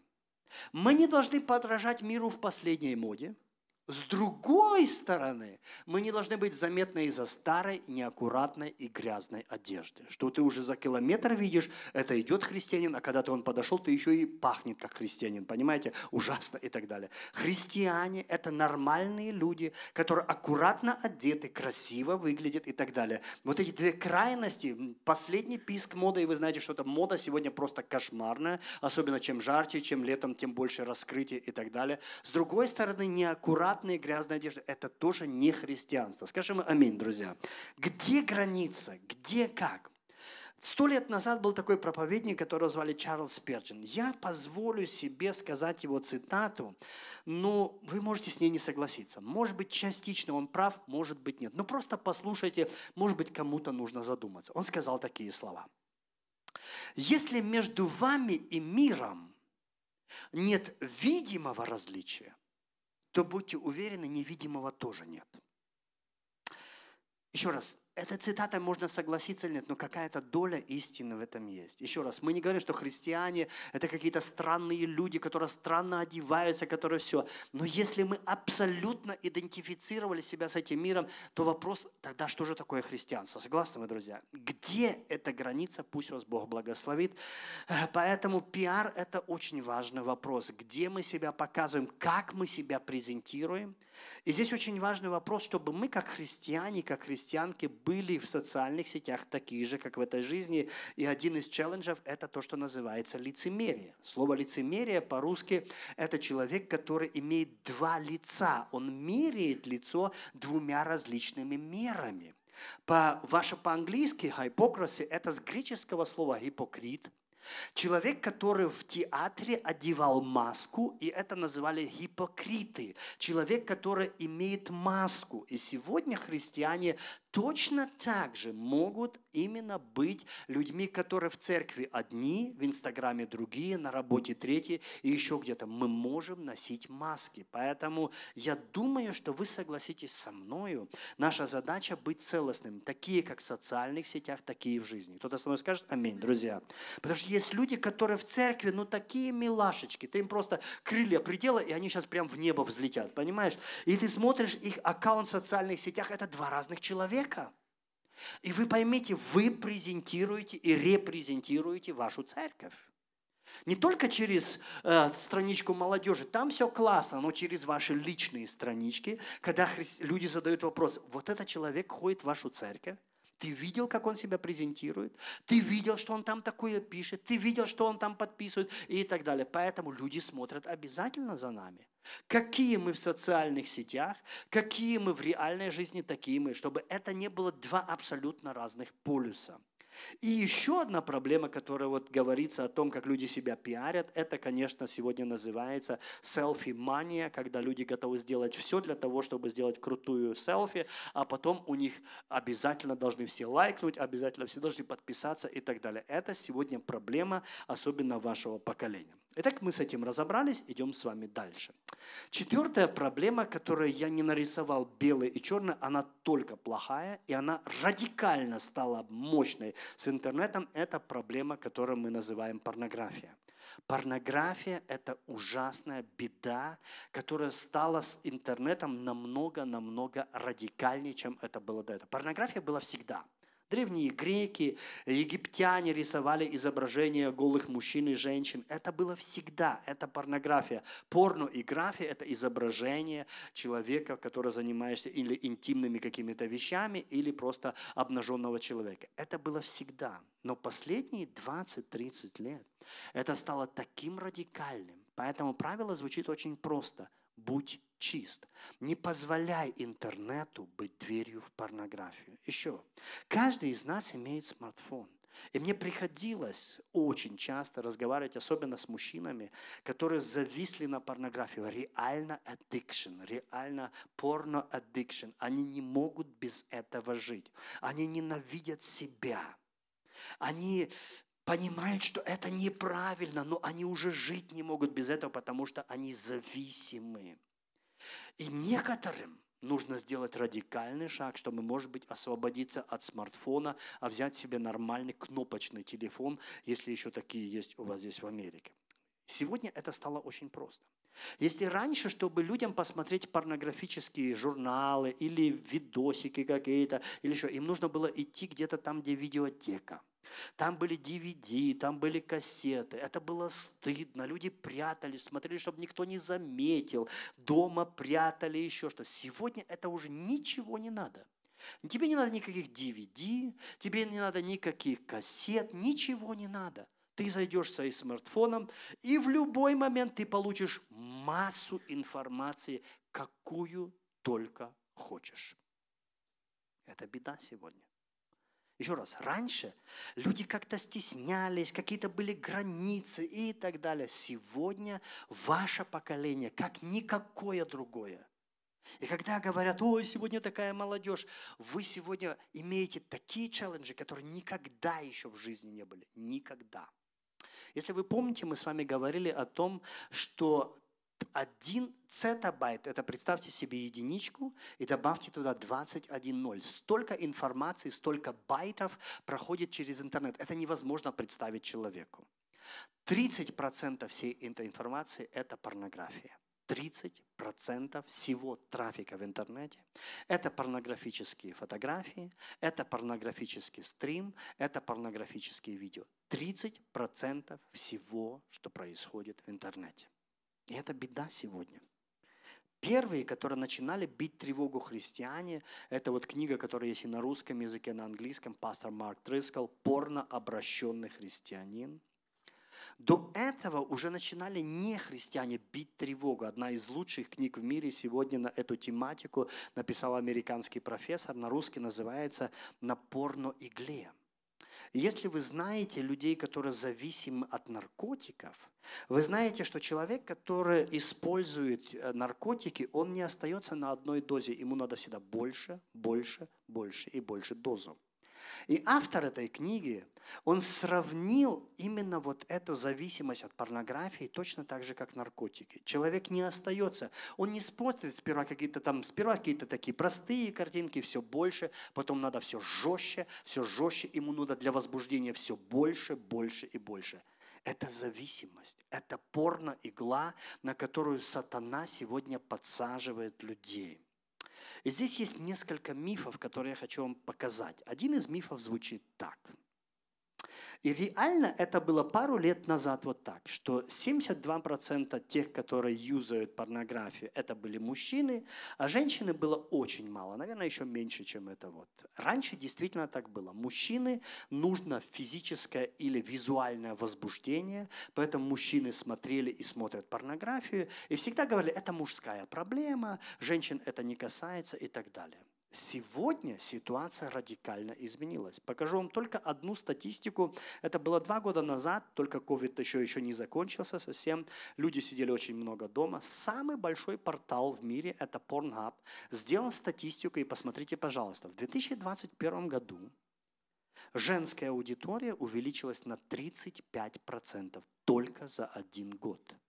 мы не должны подражать миру в последней моде – с другой стороны, мы не должны быть заметны из-за старой, неаккуратной и грязной одежды. Что ты уже за километр видишь, это идет христианин, а когда ты он подошел, ты еще и пахнет как христианин, понимаете, ужасно и так далее. Христиане – это нормальные люди, которые аккуратно одеты, красиво выглядят и так далее. Вот эти две крайности, последний писк моды, и вы знаете, что эта мода сегодня просто кошмарная, особенно чем жарче, чем летом, тем больше раскрытия и так далее. С другой стороны, неаккуратно латные грязные одежды. Это тоже не христианство. Скажем аминь, друзья. Где граница? Где как? Сто лет назад был такой проповедник, которого звали Чарльз Перджин. Я позволю себе сказать его цитату, но вы можете с ней не согласиться. Может быть, частично он прав, может быть, нет. Но просто послушайте, может быть, кому-то нужно задуматься. Он сказал такие слова. Если между вами и миром нет видимого различия, то будьте уверены, невидимого тоже нет. Еще раз, эта цитата можно согласиться или нет, но какая-то доля истины в этом есть. Еще раз, мы не говорим, что христиане – это какие-то странные люди, которые странно одеваются, которые все. Но если мы абсолютно идентифицировали себя с этим миром, то вопрос тогда, что же такое христианство? Согласны вы, друзья? Где эта граница? Пусть вас Бог благословит. Э, поэтому пиар – это очень важный вопрос. Где мы себя показываем? Как мы себя презентируем? И здесь очень важный вопрос, чтобы мы, как христиане, как христианки, были в социальных сетях такие же, как в этой жизни. И один из челленджев – это то, что называется лицемерие. Слово лицемерие по-русски – это человек, который имеет два лица. Он меряет лицо двумя различными мерами. По, ваше по-английски hypocrisy – это с греческого слова «гипокрит», Человек, который в театре одевал маску, и это называли гипокриты. Человек, который имеет маску. И сегодня христиане точно так же могут именно быть людьми, которые в церкви одни, в Инстаграме другие, на работе третьи и еще где-то. Мы можем носить маски. Поэтому я думаю, что вы согласитесь со мною. Наша задача быть целостным, такие как в социальных сетях, такие и в жизни. Кто-то со мной скажет «Аминь», друзья. Потому что есть люди, которые в церкви, ну такие милашечки, ты им просто крылья приделай, и они сейчас прям в небо взлетят, понимаешь? И ты смотришь их аккаунт в социальных сетях, это два разных человека человека. И вы поймите, вы презентируете и репрезентируете вашу церковь. Не только через э, страничку молодежи, там все классно, но через ваши личные странички, когда хри- люди задают вопрос, вот этот человек ходит в вашу церковь, ты видел, как он себя презентирует? Ты видел, что он там такое пишет? Ты видел, что он там подписывает? И так далее. Поэтому люди смотрят обязательно за нами. Какие мы в социальных сетях, какие мы в реальной жизни, такие мы, чтобы это не было два абсолютно разных полюса – и еще одна проблема, которая вот говорится о том, как люди себя пиарят, это, конечно, сегодня называется селфи-мания, когда люди готовы сделать все для того, чтобы сделать крутую селфи, а потом у них обязательно должны все лайкнуть, обязательно все должны подписаться и так далее. Это сегодня проблема, особенно вашего поколения. Итак, мы с этим разобрались, идем с вами дальше. Четвертая проблема, которую я не нарисовал белой и черной, она только плохая, и она радикально стала мощной с интернетом, это проблема, которую мы называем порнография. Порнография – это ужасная беда, которая стала с интернетом намного-намного радикальнее, чем это было до этого. Порнография была всегда – Древние греки, египтяне рисовали изображения голых мужчин и женщин. Это было всегда, это порнография. Порно и графия – это изображение человека, который занимается или интимными какими-то вещами, или просто обнаженного человека. Это было всегда. Но последние 20-30 лет это стало таким радикальным. Поэтому правило звучит очень просто – будь чист. Не позволяй интернету быть дверью в порнографию. Еще. Каждый из нас имеет смартфон. И мне приходилось очень часто разговаривать, особенно с мужчинами, которые зависли на порнографию. Реально addiction, реально порно addiction. Они не могут без этого жить. Они ненавидят себя. Они понимают, что это неправильно, но они уже жить не могут без этого, потому что они зависимы. И некоторым нужно сделать радикальный шаг, чтобы, может быть, освободиться от смартфона, а взять себе нормальный кнопочный телефон, если еще такие есть у вас здесь в Америке. Сегодня это стало очень просто. Если раньше, чтобы людям посмотреть порнографические журналы или видосики какие-то, или еще, им нужно было идти где-то там, где видеотека – там были DVD, там были кассеты. Это было стыдно. Люди прятались, смотрели, чтобы никто не заметил. Дома прятали еще что. Сегодня это уже ничего не надо. Тебе не надо никаких DVD, тебе не надо никаких кассет, ничего не надо. Ты зайдешь своим смартфоном, и в любой момент ты получишь массу информации, какую только хочешь. Это беда сегодня. Еще раз, раньше люди как-то стеснялись, какие-то были границы и так далее. Сегодня ваше поколение, как никакое другое. И когда говорят, ой, сегодня такая молодежь, вы сегодня имеете такие челленджи, которые никогда еще в жизни не были. Никогда. Если вы помните, мы с вами говорили о том, что 1 цетабайт, это представьте себе единичку и добавьте туда 21 ноль. Столько информации, столько байтов проходит через интернет. Это невозможно представить человеку. 30% всей этой информации – это порнография. 30% всего трафика в интернете. Это порнографические фотографии, это порнографический стрим, это порнографические видео. 30% всего, что происходит в интернете. И это беда сегодня. Первые, которые начинали бить тревогу христиане, это вот книга, которая есть и на русском языке, и на английском, пастор Марк Трискал «Порно обращенный христианин». До этого уже начинали не христиане бить тревогу. Одна из лучших книг в мире сегодня на эту тематику написал американский профессор, на русский называется «На порно игле». Если вы знаете людей, которые зависимы от наркотиков, вы знаете, что человек, который использует э, наркотики, он не остается на одной дозе, ему надо всегда больше, больше, больше и больше дозу. И автор этой книги, он сравнил именно вот эту зависимость от порнографии точно так же, как наркотики. Человек не остается, он не смотрит сперва какие-то там, сперва какие-то такие простые картинки, все больше, потом надо все жестче, все жестче, ему надо для возбуждения все больше, больше и больше. Это зависимость, это порно-игла, на которую сатана сегодня подсаживает людей. И здесь есть несколько мифов, которые я хочу вам показать. Один из мифов звучит так – и реально это было пару лет назад вот так, что 72% тех, которые юзают порнографию, это были мужчины, а женщины было очень мало, наверное, еще меньше, чем это вот. Раньше действительно так было. Мужчины нужно физическое или визуальное возбуждение, поэтому мужчины смотрели и смотрят порнографию, и всегда говорили, это мужская проблема, женщин это не касается и так далее. Сегодня ситуация радикально изменилась. Покажу вам только одну статистику. Это было два года назад, только COVID еще, еще не закончился совсем. Люди сидели очень много дома. Самый большой портал в мире – это Pornhub. Сделал статистику и посмотрите, пожалуйста. В 2021 году женская аудитория увеличилась на 35% только за один год –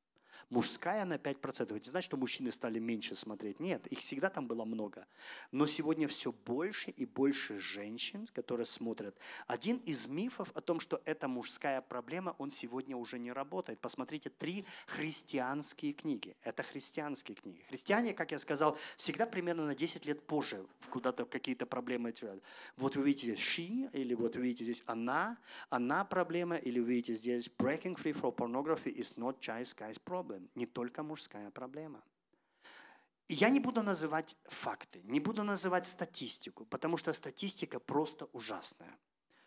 Мужская на 5%. Это не значит, что мужчины стали меньше смотреть. Нет, их всегда там было много. Но сегодня все больше и больше женщин, которые смотрят. Один из мифов о том, что это мужская проблема, он сегодня уже не работает. Посмотрите три христианские книги. Это христианские книги. Христиане, как я сказал, всегда примерно на 10 лет позже куда-то какие-то проблемы отвергают. Вот вы видите здесь she, или вот вы видите здесь она, она проблема, или вы видите здесь breaking free from pornography is not child guy's problem слабым, не только мужская проблема. я не буду называть факты, не буду называть статистику, потому что статистика просто ужасная.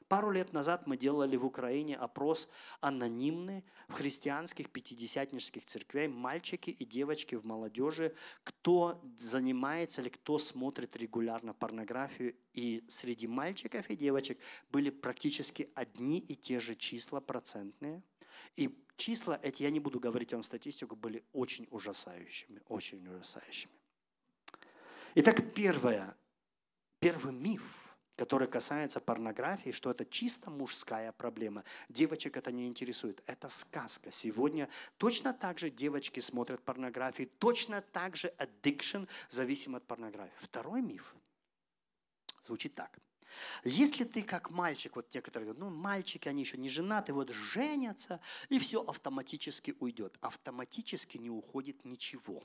Пару лет назад мы делали в Украине опрос анонимный в христианских пятидесятнических церквей мальчики и девочки в молодежи, кто занимается или кто смотрит регулярно порнографию. И среди мальчиков и девочек были практически одни и те же числа процентные. И числа эти, я не буду говорить вам статистику, были очень ужасающими, очень ужасающими. Итак, первое, первый миф – который касается порнографии, что это чисто мужская проблема. Девочек это не интересует. Это сказка. Сегодня точно так же девочки смотрят порнографию, точно так же addiction зависим от порнографии. Второй миф звучит так. Если ты как мальчик, вот некоторые говорят, ну мальчики, они еще не женаты, вот женятся, и все автоматически уйдет. Автоматически не уходит ничего.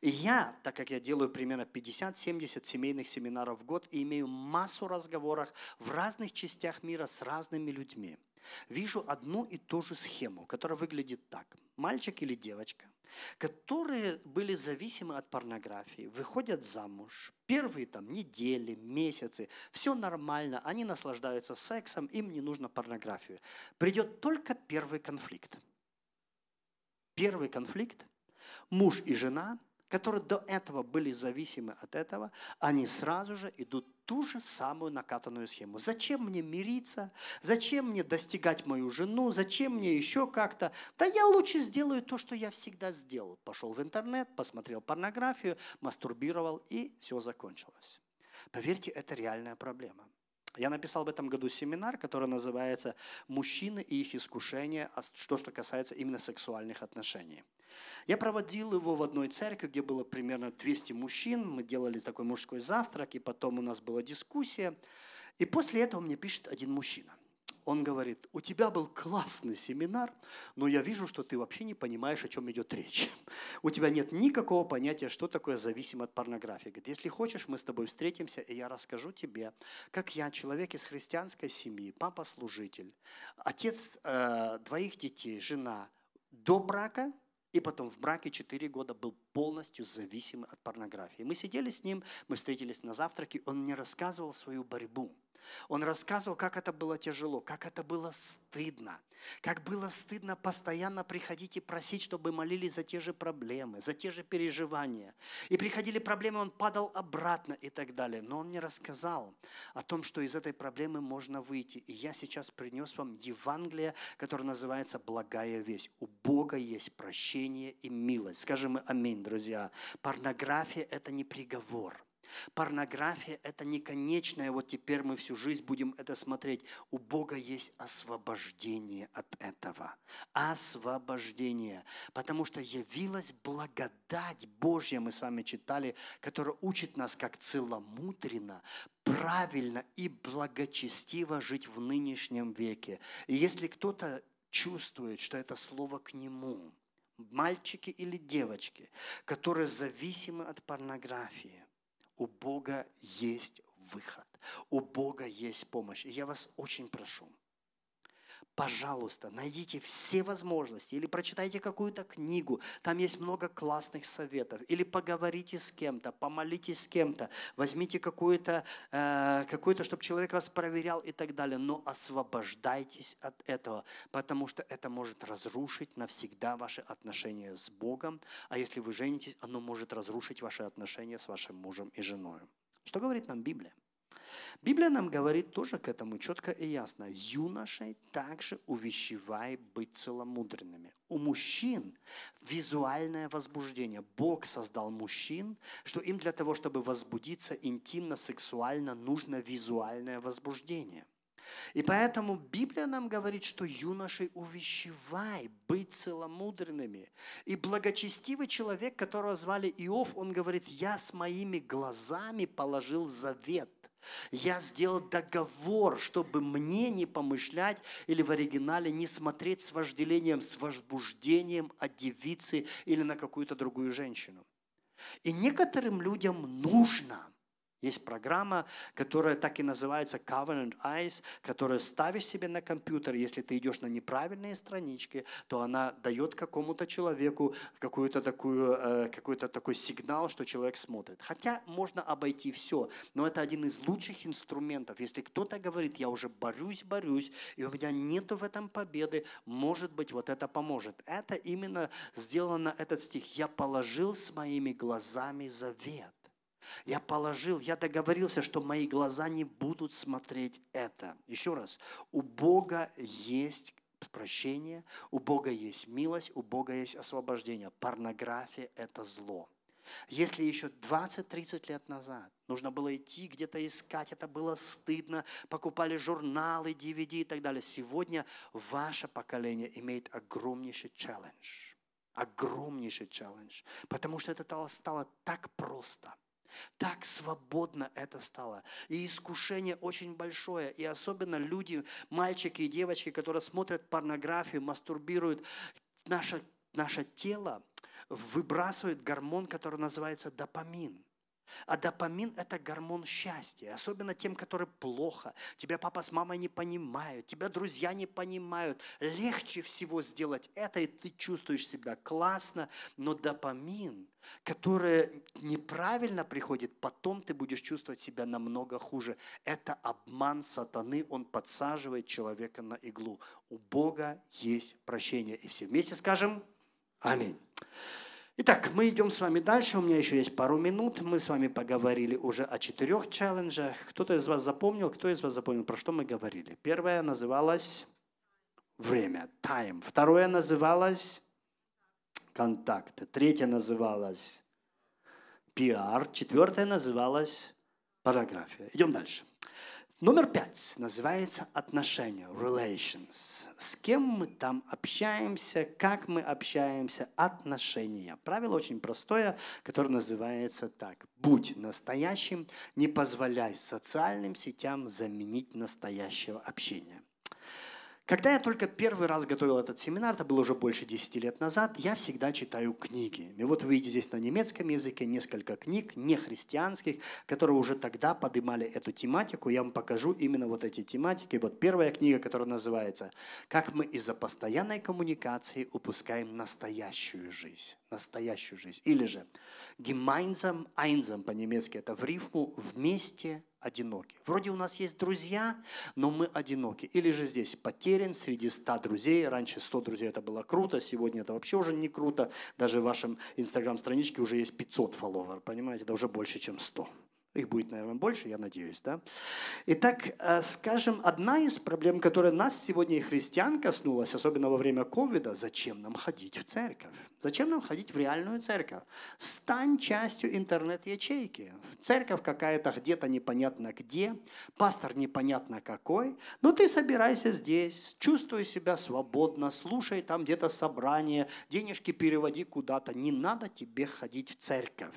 И я, так как я делаю примерно 50-70 семейных семинаров в год и имею массу разговоров в разных частях мира с разными людьми, вижу одну и ту же схему, которая выглядит так. Мальчик или девочка, которые были зависимы от порнографии, выходят замуж, первые там недели, месяцы, все нормально, они наслаждаются сексом, им не нужно порнографию. Придет только первый конфликт. Первый конфликт – муж и жена которые до этого были зависимы от этого, они сразу же идут ту же самую накатанную схему. Зачем мне мириться? Зачем мне достигать мою жену? Зачем мне еще как-то? Да я лучше сделаю то, что я всегда сделал. Пошел в интернет, посмотрел порнографию, мастурбировал и все закончилось. Поверьте, это реальная проблема. Я написал в этом году семинар, который называется «Мужчины и их искушения», а что, что касается именно сексуальных отношений. Я проводил его в одной церкви, где было примерно 200 мужчин. Мы делали такой мужской завтрак, и потом у нас была дискуссия. И после этого мне пишет один мужчина. Он говорит, у тебя был классный семинар, но я вижу, что ты вообще не понимаешь, о чем идет речь. У тебя нет никакого понятия, что такое зависимо от порнографии. Говорит, если хочешь, мы с тобой встретимся, и я расскажу тебе, как я, человек из христианской семьи, папа служитель, отец э, двоих детей, жена, до брака – и потом в браке 4 года был полностью зависим от порнографии. Мы сидели с ним, мы встретились на завтраке, он мне рассказывал свою борьбу – он рассказывал, как это было тяжело, как это было стыдно, как было стыдно постоянно приходить и просить, чтобы молили за те же проблемы, за те же переживания. И приходили проблемы, он падал обратно и так далее. Но он мне рассказал о том, что из этой проблемы можно выйти. И я сейчас принес вам Евангелие, которое называется «Благая весть». У Бога есть прощение и милость. Скажем мы аминь, друзья. Порнография – это не приговор. Порнография – это не конечное, вот теперь мы всю жизнь будем это смотреть. У Бога есть освобождение от этого. Освобождение. Потому что явилась благодать Божья, мы с вами читали, которая учит нас как целомудренно, правильно и благочестиво жить в нынешнем веке. И если кто-то чувствует, что это слово к нему, мальчики или девочки, которые зависимы от порнографии, у Бога есть выход. У Бога есть помощь. И я вас очень прошу, пожалуйста, найдите все возможности или прочитайте какую-то книгу, там есть много классных советов, или поговорите с кем-то, помолитесь с кем-то, возьмите какую-то, э, какую-то, чтобы человек вас проверял и так далее, но освобождайтесь от этого, потому что это может разрушить навсегда ваши отношения с Богом, а если вы женитесь, оно может разрушить ваши отношения с вашим мужем и женой. Что говорит нам Библия? Библия нам говорит тоже к этому четко и ясно. Юношей также увещевай быть целомудренными. У мужчин визуальное возбуждение. Бог создал мужчин, что им для того, чтобы возбудиться интимно, сексуально, нужно визуальное возбуждение. И поэтому Библия нам говорит, что юношей увещевай быть целомудренными. И благочестивый человек, которого звали Иов, он говорит, я с моими глазами положил завет – я сделал договор, чтобы мне не помышлять или в оригинале не смотреть с вожделением, с возбуждением от девицы или на какую-то другую женщину. И некоторым людям нужно – есть программа, которая так и называется Covenant Eyes, которую ставишь себе на компьютер. Если ты идешь на неправильные странички, то она дает какому-то человеку какую-то такую, э, какой-то такой сигнал, что человек смотрит. Хотя можно обойти все, но это один из лучших инструментов. Если кто-то говорит, я уже борюсь, борюсь, и у меня нету в этом победы, может быть, вот это поможет. Это именно сделано, этот стих. Я положил с моими глазами завет. Я положил, я договорился, что мои глаза не будут смотреть это. Еще раз, у Бога есть прощение, у Бога есть милость, у Бога есть освобождение. Порнография – это зло. Если еще 20-30 лет назад нужно было идти где-то искать, это было стыдно, покупали журналы, DVD и так далее, сегодня ваше поколение имеет огромнейший челлендж. Огромнейший челлендж. Потому что это стало так просто – так свободно это стало. И искушение очень большое. И особенно люди, мальчики и девочки, которые смотрят порнографию, мастурбируют, наше, наше тело выбрасывает гормон, который называется допамин. А допамин – это гормон счастья, особенно тем, которые плохо. Тебя папа с мамой не понимают, тебя друзья не понимают. Легче всего сделать это, и ты чувствуешь себя классно, но допамин, который неправильно приходит, потом ты будешь чувствовать себя намного хуже. Это обман сатаны, он подсаживает человека на иглу. У Бога есть прощение. И все вместе скажем «Аминь». Итак, мы идем с вами дальше. У меня еще есть пару минут. Мы с вами поговорили уже о четырех челленджах. Кто-то из вас запомнил, кто из вас запомнил, про что мы говорили? Первое называлось время, time. Второе называлось контакты. Третье называлось пиар. Четвертое называлось параграфия. Идем дальше. Номер пять называется отношения, relations. С кем мы там общаемся, как мы общаемся, отношения. Правило очень простое, которое называется так. Будь настоящим, не позволяй социальным сетям заменить настоящего общения. Когда я только первый раз готовил этот семинар, это было уже больше 10 лет назад, я всегда читаю книги. И вот вы видите здесь на немецком языке несколько книг, не христианских, которые уже тогда поднимали эту тематику. Я вам покажу именно вот эти тематики. Вот первая книга, которая называется «Как мы из-за постоянной коммуникации упускаем настоящую жизнь». Настоящую жизнь. Или же «Gemeinsam einsam» по-немецки. Это в рифму «вместе одиноки. Вроде у нас есть друзья, но мы одиноки. Или же здесь потерян среди 100 друзей. Раньше 100 друзей это было круто, сегодня это вообще уже не круто. Даже в вашем инстаграм-страничке уже есть 500 фолловер, понимаете, это уже больше, чем 100. Их будет, наверное, больше, я надеюсь. Да? Итак, э, скажем, одна из проблем, которая нас сегодня и христиан коснулась, особенно во время ковида, зачем нам ходить в церковь? Зачем нам ходить в реальную церковь? Стань частью интернет-ячейки. Церковь какая-то где-то непонятно где, пастор непонятно какой, но ты собирайся здесь, чувствуй себя свободно, слушай там где-то собрание, денежки переводи куда-то. Не надо тебе ходить в церковь.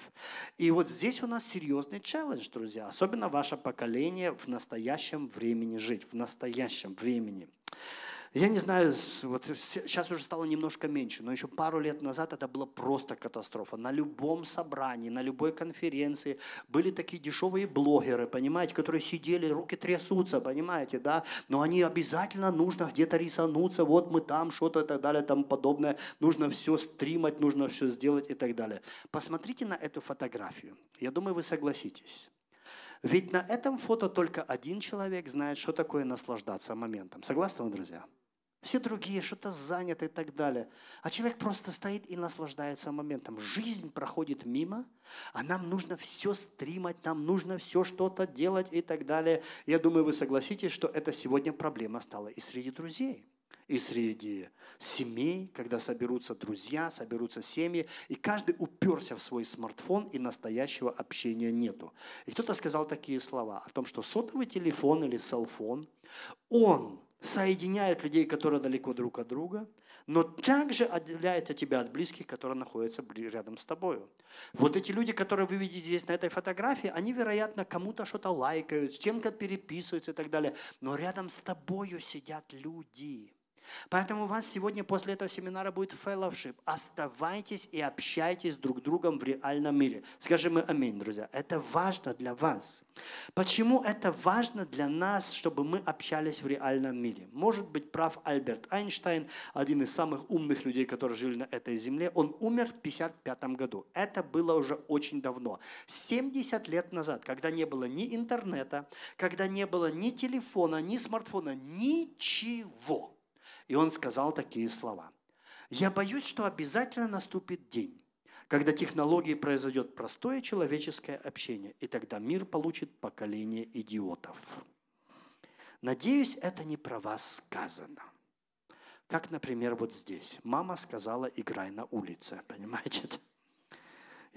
И вот здесь у нас серьезный челлендж челлендж, друзья, особенно ваше поколение в настоящем времени жить, в настоящем времени. Я не знаю, вот сейчас уже стало немножко меньше, но еще пару лет назад это была просто катастрофа. На любом собрании, на любой конференции были такие дешевые блогеры, понимаете, которые сидели, руки трясутся, понимаете, да, но они обязательно нужно где-то рисануться, вот мы там, что-то и так далее, там подобное, нужно все стримать, нужно все сделать и так далее. Посмотрите на эту фотографию, я думаю, вы согласитесь. Ведь на этом фото только один человек знает, что такое наслаждаться моментом. Согласны вы, друзья? Все другие что-то заняты и так далее. А человек просто стоит и наслаждается моментом. Жизнь проходит мимо, а нам нужно все стримать, нам нужно все что-то делать и так далее. Я думаю, вы согласитесь, что это сегодня проблема стала и среди друзей и среди семей, когда соберутся друзья, соберутся семьи, и каждый уперся в свой смартфон, и настоящего общения нету. И кто-то сказал такие слова о том, что сотовый телефон или селфон, он соединяет людей, которые далеко друг от друга, но также отделяет от тебя от близких, которые находятся рядом с тобою. Вот эти люди, которые вы видите здесь на этой фотографии, они, вероятно, кому-то что-то лайкают, с чем-то переписываются и так далее. Но рядом с тобою сидят люди. Поэтому у вас сегодня после этого семинара будет фэлловшип. Оставайтесь и общайтесь друг с другом в реальном мире. Скажем мы аминь, друзья. Это важно для вас. Почему это важно для нас, чтобы мы общались в реальном мире? Может быть, прав Альберт Эйнштейн, один из самых умных людей, которые жили на этой земле. Он умер в 1955 году. Это было уже очень давно. 70 лет назад, когда не было ни интернета, когда не было ни телефона, ни смартфона, ничего. И он сказал такие слова. «Я боюсь, что обязательно наступит день, когда технологии произойдет простое человеческое общение, и тогда мир получит поколение идиотов. Надеюсь, это не про вас сказано». Как, например, вот здесь. Мама сказала, играй на улице, понимаете?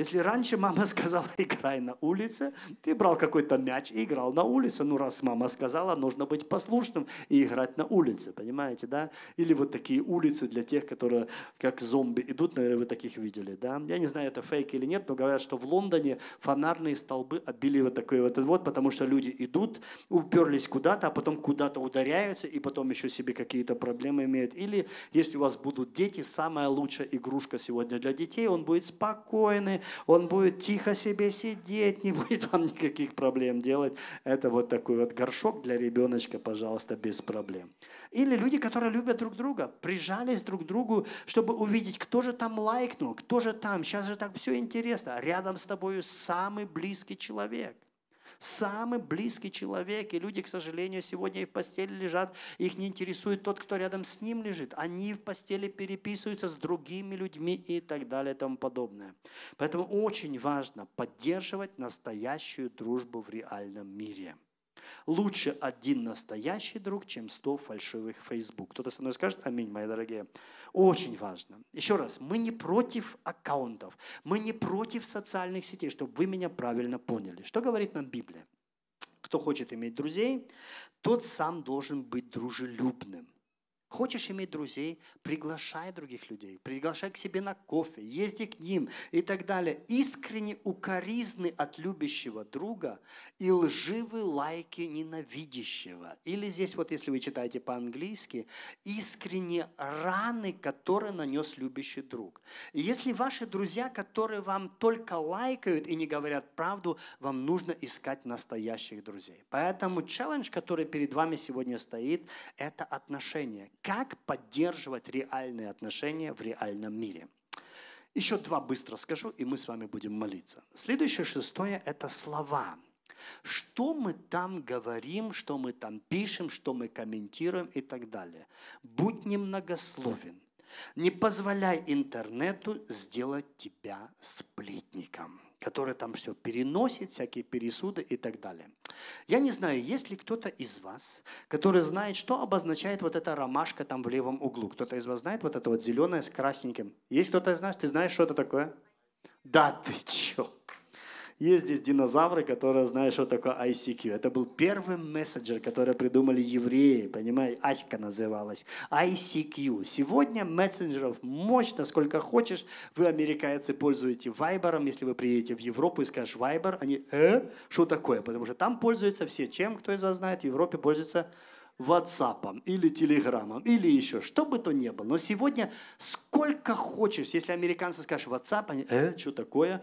Если раньше мама сказала, играй на улице, ты брал какой-то мяч и играл на улице. Ну, раз мама сказала, нужно быть послушным и играть на улице, понимаете, да? Или вот такие улицы для тех, которые как зомби идут, наверное, вы таких видели, да? Я не знаю, это фейк или нет, но говорят, что в Лондоне фонарные столбы обили вот такой вот, вот потому что люди идут, уперлись куда-то, а потом куда-то ударяются, и потом еще себе какие-то проблемы имеют. Или если у вас будут дети, самая лучшая игрушка сегодня для детей, он будет спокойный, он будет тихо себе сидеть, не будет вам никаких проблем делать. Это вот такой вот горшок для ребеночка, пожалуйста, без проблем. Или люди, которые любят друг друга, прижались друг к другу, чтобы увидеть, кто же там лайкнул, кто же там. Сейчас же так все интересно. Рядом с тобою самый близкий человек – самый близкий человек. И люди, к сожалению, сегодня и в постели лежат, их не интересует тот, кто рядом с ним лежит. Они в постели переписываются с другими людьми и так далее и тому подобное. Поэтому очень важно поддерживать настоящую дружбу в реальном мире. Лучше один настоящий друг, чем сто фальшивых Facebook. Кто-то со мной скажет «Аминь», мои дорогие. Очень важно. Еще раз, мы не против аккаунтов, мы не против социальных сетей, чтобы вы меня правильно поняли. Что говорит нам Библия? Кто хочет иметь друзей, тот сам должен быть дружелюбным. Хочешь иметь друзей, приглашай других людей, приглашай к себе на кофе, езди к ним и так далее. Искренне укоризны от любящего друга и лживые лайки ненавидящего. Или здесь вот, если вы читаете по-английски, искренне раны, которые нанес любящий друг. И если ваши друзья, которые вам только лайкают и не говорят правду, вам нужно искать настоящих друзей. Поэтому челлендж, который перед вами сегодня стоит, это отношения как поддерживать реальные отношения в реальном мире. Еще два быстро скажу, и мы с вами будем молиться. Следующее шестое – это слова. Что мы там говорим, что мы там пишем, что мы комментируем и так далее. Будь немногословен. Не позволяй интернету сделать тебя сплетником который там все переносит, всякие пересуды и так далее. Я не знаю, есть ли кто-то из вас, который знает, что обозначает вот эта ромашка там в левом углу. Кто-то из вас знает вот это вот зеленое с красненьким? Есть кто-то из нас? Ты знаешь, что это такое? Да ты чё? Есть здесь динозавры, которые знают, что такое ICQ. Это был первый мессенджер, который придумали евреи, понимаете, Аська называлась. ICQ. Сегодня мессенджеров мощно, сколько хочешь. Вы, американцы, пользуете Вайбером. Если вы приедете в Европу и скажешь Вайбер, они, э, что такое? Потому что там пользуются все чем, кто из вас знает, в Европе пользуется WhatsApp или Telegram или еще, что бы то ни было. Но сегодня сколько хочешь, если американцы скажут WhatsApp, они, э, что такое?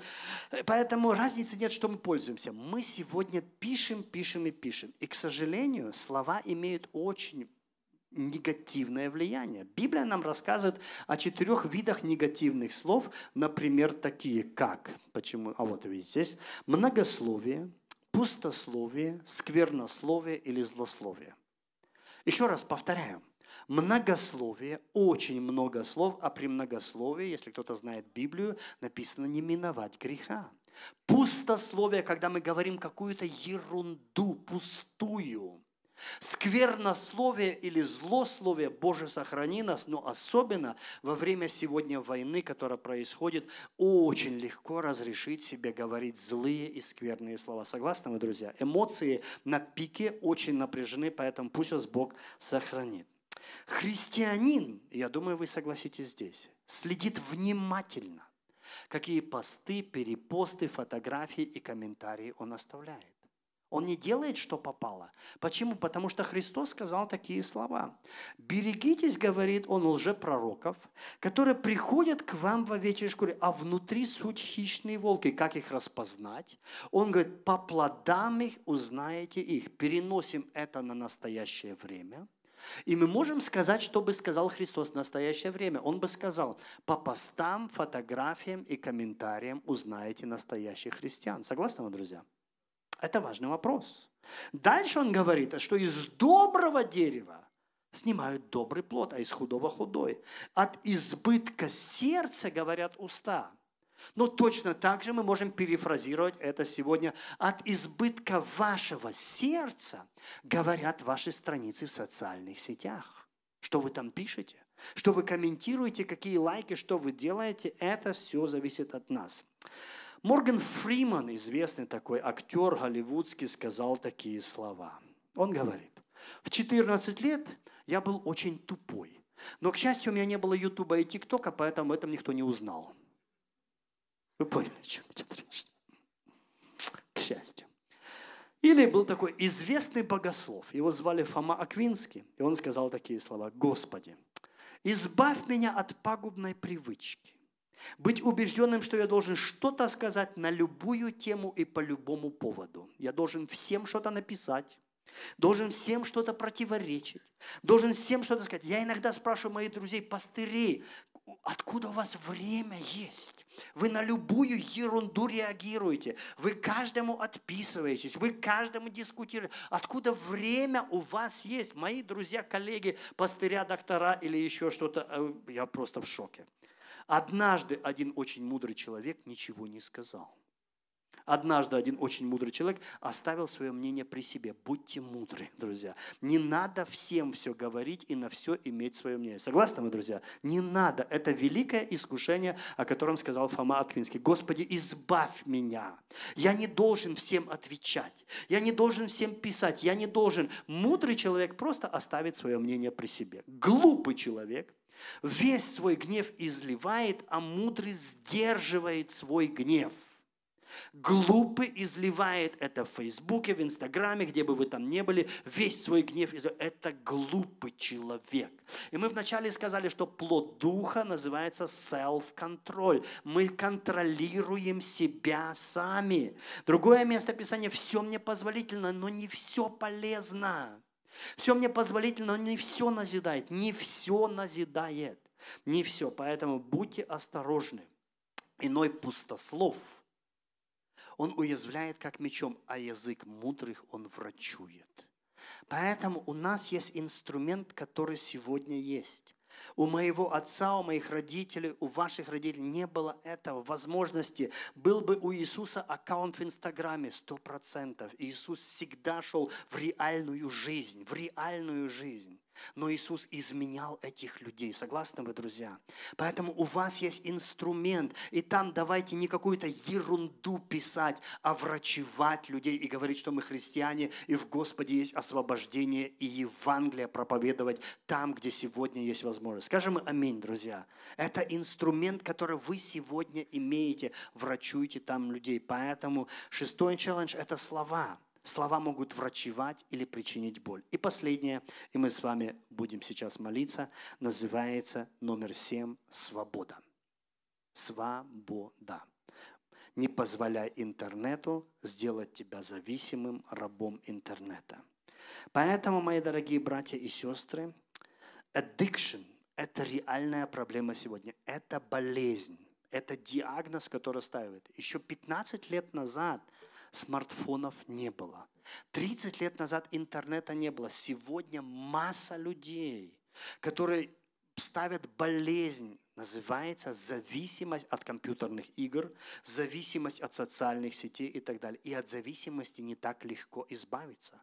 Поэтому разницы нет, что мы пользуемся. Мы сегодня пишем, пишем и пишем. И, к сожалению, слова имеют очень негативное влияние. Библия нам рассказывает о четырех видах негативных слов, например, такие как, почему, а вот видите здесь, многословие, пустословие, сквернословие или злословие. Еще раз повторяю. Многословие, очень много слов, а при многословии, если кто-то знает Библию, написано не миновать греха. Пустословие, когда мы говорим какую-то ерунду, пустую. Сквернословие или злословие, Боже, сохрани нас, но особенно во время сегодня войны, которая происходит, очень легко разрешить себе говорить злые и скверные слова. Согласны вы, друзья? Эмоции на пике очень напряжены, поэтому пусть вас Бог сохранит. Христианин, я думаю, вы согласитесь здесь, следит внимательно, какие посты, перепосты, фотографии и комментарии он оставляет. Он не делает, что попало. Почему? Потому что Христос сказал такие слова. «Берегитесь, — говорит он, — лжепророков, которые приходят к вам в овечьей шкуре, а внутри суть хищные волки. Как их распознать?» Он говорит, «По плодам их узнаете их». Переносим это на настоящее время. И мы можем сказать, что бы сказал Христос в настоящее время. Он бы сказал, по постам, фотографиям и комментариям узнаете настоящих христиан. Согласны вы, друзья? Это важный вопрос. Дальше он говорит, что из доброго дерева снимают добрый плод, а из худого худой. От избытка сердца говорят уста. Но точно так же мы можем перефразировать это сегодня. От избытка вашего сердца говорят ваши страницы в социальных сетях. Что вы там пишете? Что вы комментируете, какие лайки, что вы делаете, это все зависит от нас. Морган Фриман, известный такой актер голливудский, сказал такие слова. Он говорит, в 14 лет я был очень тупой. Но, к счастью, у меня не было Ютуба и ТикТока, поэтому этом никто не узнал. Вы поняли, о чем идет речь? К счастью. Или был такой известный богослов, его звали Фома Аквинский, и он сказал такие слова, «Господи, избавь меня от пагубной привычки, быть убежденным, что я должен что-то сказать на любую тему и по любому поводу. Я должен всем что-то написать, должен всем что-то противоречить, должен всем что-то сказать. Я иногда спрашиваю моих друзей, пастырей, откуда у вас время есть? Вы на любую ерунду реагируете, вы каждому отписываетесь, вы каждому дискутируете. Откуда время у вас есть? Мои друзья, коллеги, пастыря, доктора или еще что-то, э, я просто в шоке. Однажды один очень мудрый человек ничего не сказал. Однажды один очень мудрый человек оставил свое мнение при себе. Будьте мудры, друзья. Не надо всем все говорить и на все иметь свое мнение. Согласны мы, друзья? Не надо. Это великое искушение, о котором сказал Фома Аквинский. Господи, избавь меня. Я не должен всем отвечать. Я не должен всем писать. Я не должен. Мудрый человек просто оставит свое мнение при себе. Глупый человек – Весь свой гнев изливает, а мудрый сдерживает свой гнев. Глупый изливает это в Фейсбуке, в Инстаграме, где бы вы там не были, весь свой гнев. Это глупый человек. И мы вначале сказали, что плод духа называется self-control. Мы контролируем себя сами. Другое место Писания, все мне позволительно, но не все полезно. Все мне позволительно, но не все назидает. Не все назидает. Не все. Поэтому будьте осторожны. Иной пустослов. Он уязвляет, как мечом, а язык мудрых он врачует. Поэтому у нас есть инструмент, который сегодня есть. У моего отца, у моих родителей, у ваших родителей не было этого возможности. Был бы у Иисуса аккаунт в Инстаграме, сто процентов. Иисус всегда шел в реальную жизнь, в реальную жизнь. Но Иисус изменял этих людей. Согласны вы, друзья? Поэтому у вас есть инструмент, и там давайте не какую-то ерунду писать, а врачевать людей и говорить, что мы христиане, и в Господе есть освобождение и Евангелие проповедовать там, где сегодня есть возможность. Скажем мы, аминь, друзья. Это инструмент, который вы сегодня имеете. Врачуйте там людей. Поэтому шестой челлендж – это слова. Слова могут врачевать или причинить боль. И последнее, и мы с вами будем сейчас молиться, называется номер семь – свобода. Свобода. Не позволяй интернету сделать тебя зависимым рабом интернета. Поэтому, мои дорогие братья и сестры, addiction – это реальная проблема сегодня. Это болезнь. Это диагноз, который ставят. Еще 15 лет назад – смартфонов не было. 30 лет назад интернета не было. Сегодня масса людей, которые ставят болезнь Называется зависимость от компьютерных игр, зависимость от социальных сетей и так далее. И от зависимости не так легко избавиться.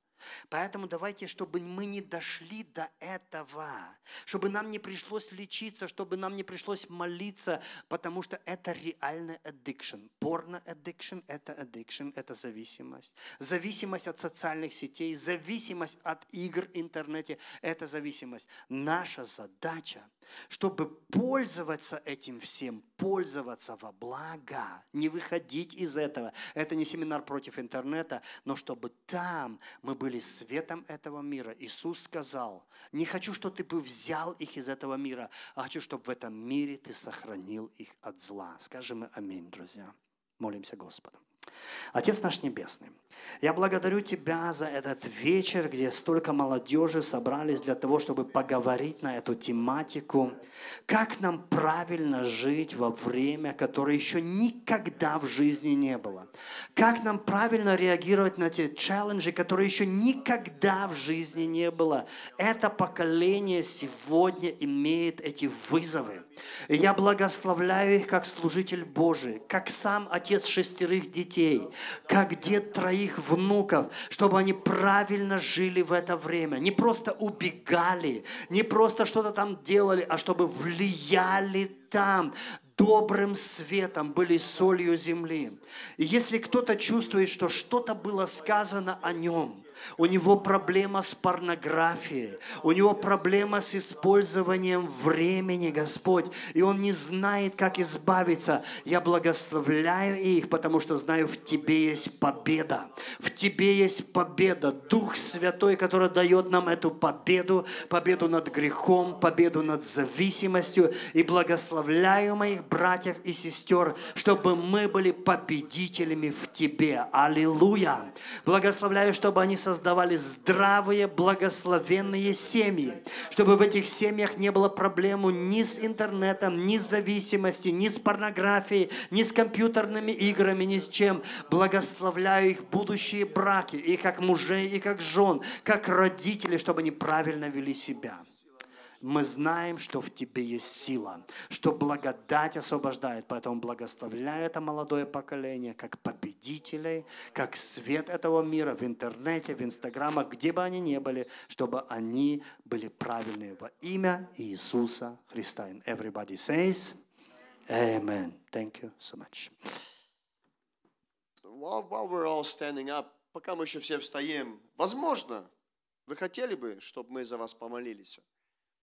Поэтому давайте, чтобы мы не дошли до этого, чтобы нам не пришлось лечиться, чтобы нам не пришлось молиться, потому что это реальный addiction. Порно-addiction – это addiction, это зависимость. Зависимость от социальных сетей, зависимость от игр в интернете – это зависимость. Наша задача – чтобы пользоваться этим всем, пользоваться во благо, не выходить из этого. Это не семинар против интернета, но чтобы там мы были светом этого мира. Иисус сказал, не хочу, чтобы ты бы взял их из этого мира, а хочу, чтобы в этом мире ты сохранил их от зла. Скажем мы аминь, друзья. Молимся Господу. Отец наш Небесный, я благодарю Тебя за этот вечер, где столько молодежи собрались для того, чтобы поговорить на эту тематику, как нам правильно жить во время, которое еще никогда в жизни не было. Как нам правильно реагировать на те челленджи, которые еще никогда в жизни не было? Это поколение сегодня имеет эти вызовы. И я благословляю их как служитель Божий, как сам отец шестерых детей, как дед троих внуков, чтобы они правильно жили в это время. Не просто убегали, не просто что-то там делали, а чтобы влияли там, добрым светом, были солью земли. И если кто-то чувствует, что что-то было сказано о нем, у него проблема с порнографией, у него проблема с использованием времени, Господь, и он не знает, как избавиться. Я благословляю их, потому что знаю, в Тебе есть победа, в Тебе есть победа. Дух Святой, который дает нам эту победу, победу над грехом, победу над зависимостью, и благословляю моих братьев и сестер, чтобы мы были победителями в Тебе. Аллилуйя! Благословляю, чтобы они создавали здравые, благословенные семьи, чтобы в этих семьях не было проблем ни с интернетом, ни с зависимости, ни с порнографией, ни с компьютерными играми, ни с чем. Благословляю их будущие браки, и как мужей, и как жен, как родители, чтобы они правильно вели себя мы знаем, что в тебе есть сила, что благодать освобождает. Поэтому благословляю это молодое поколение как победителей, как свет этого мира в интернете, в инстаграмах, где бы они ни были, чтобы они были правильные во имя Иисуса Христа. And everybody says, Amen. Thank you so much. While, while we're all standing up, пока мы еще все встаем, возможно, вы хотели бы, чтобы мы за вас помолились?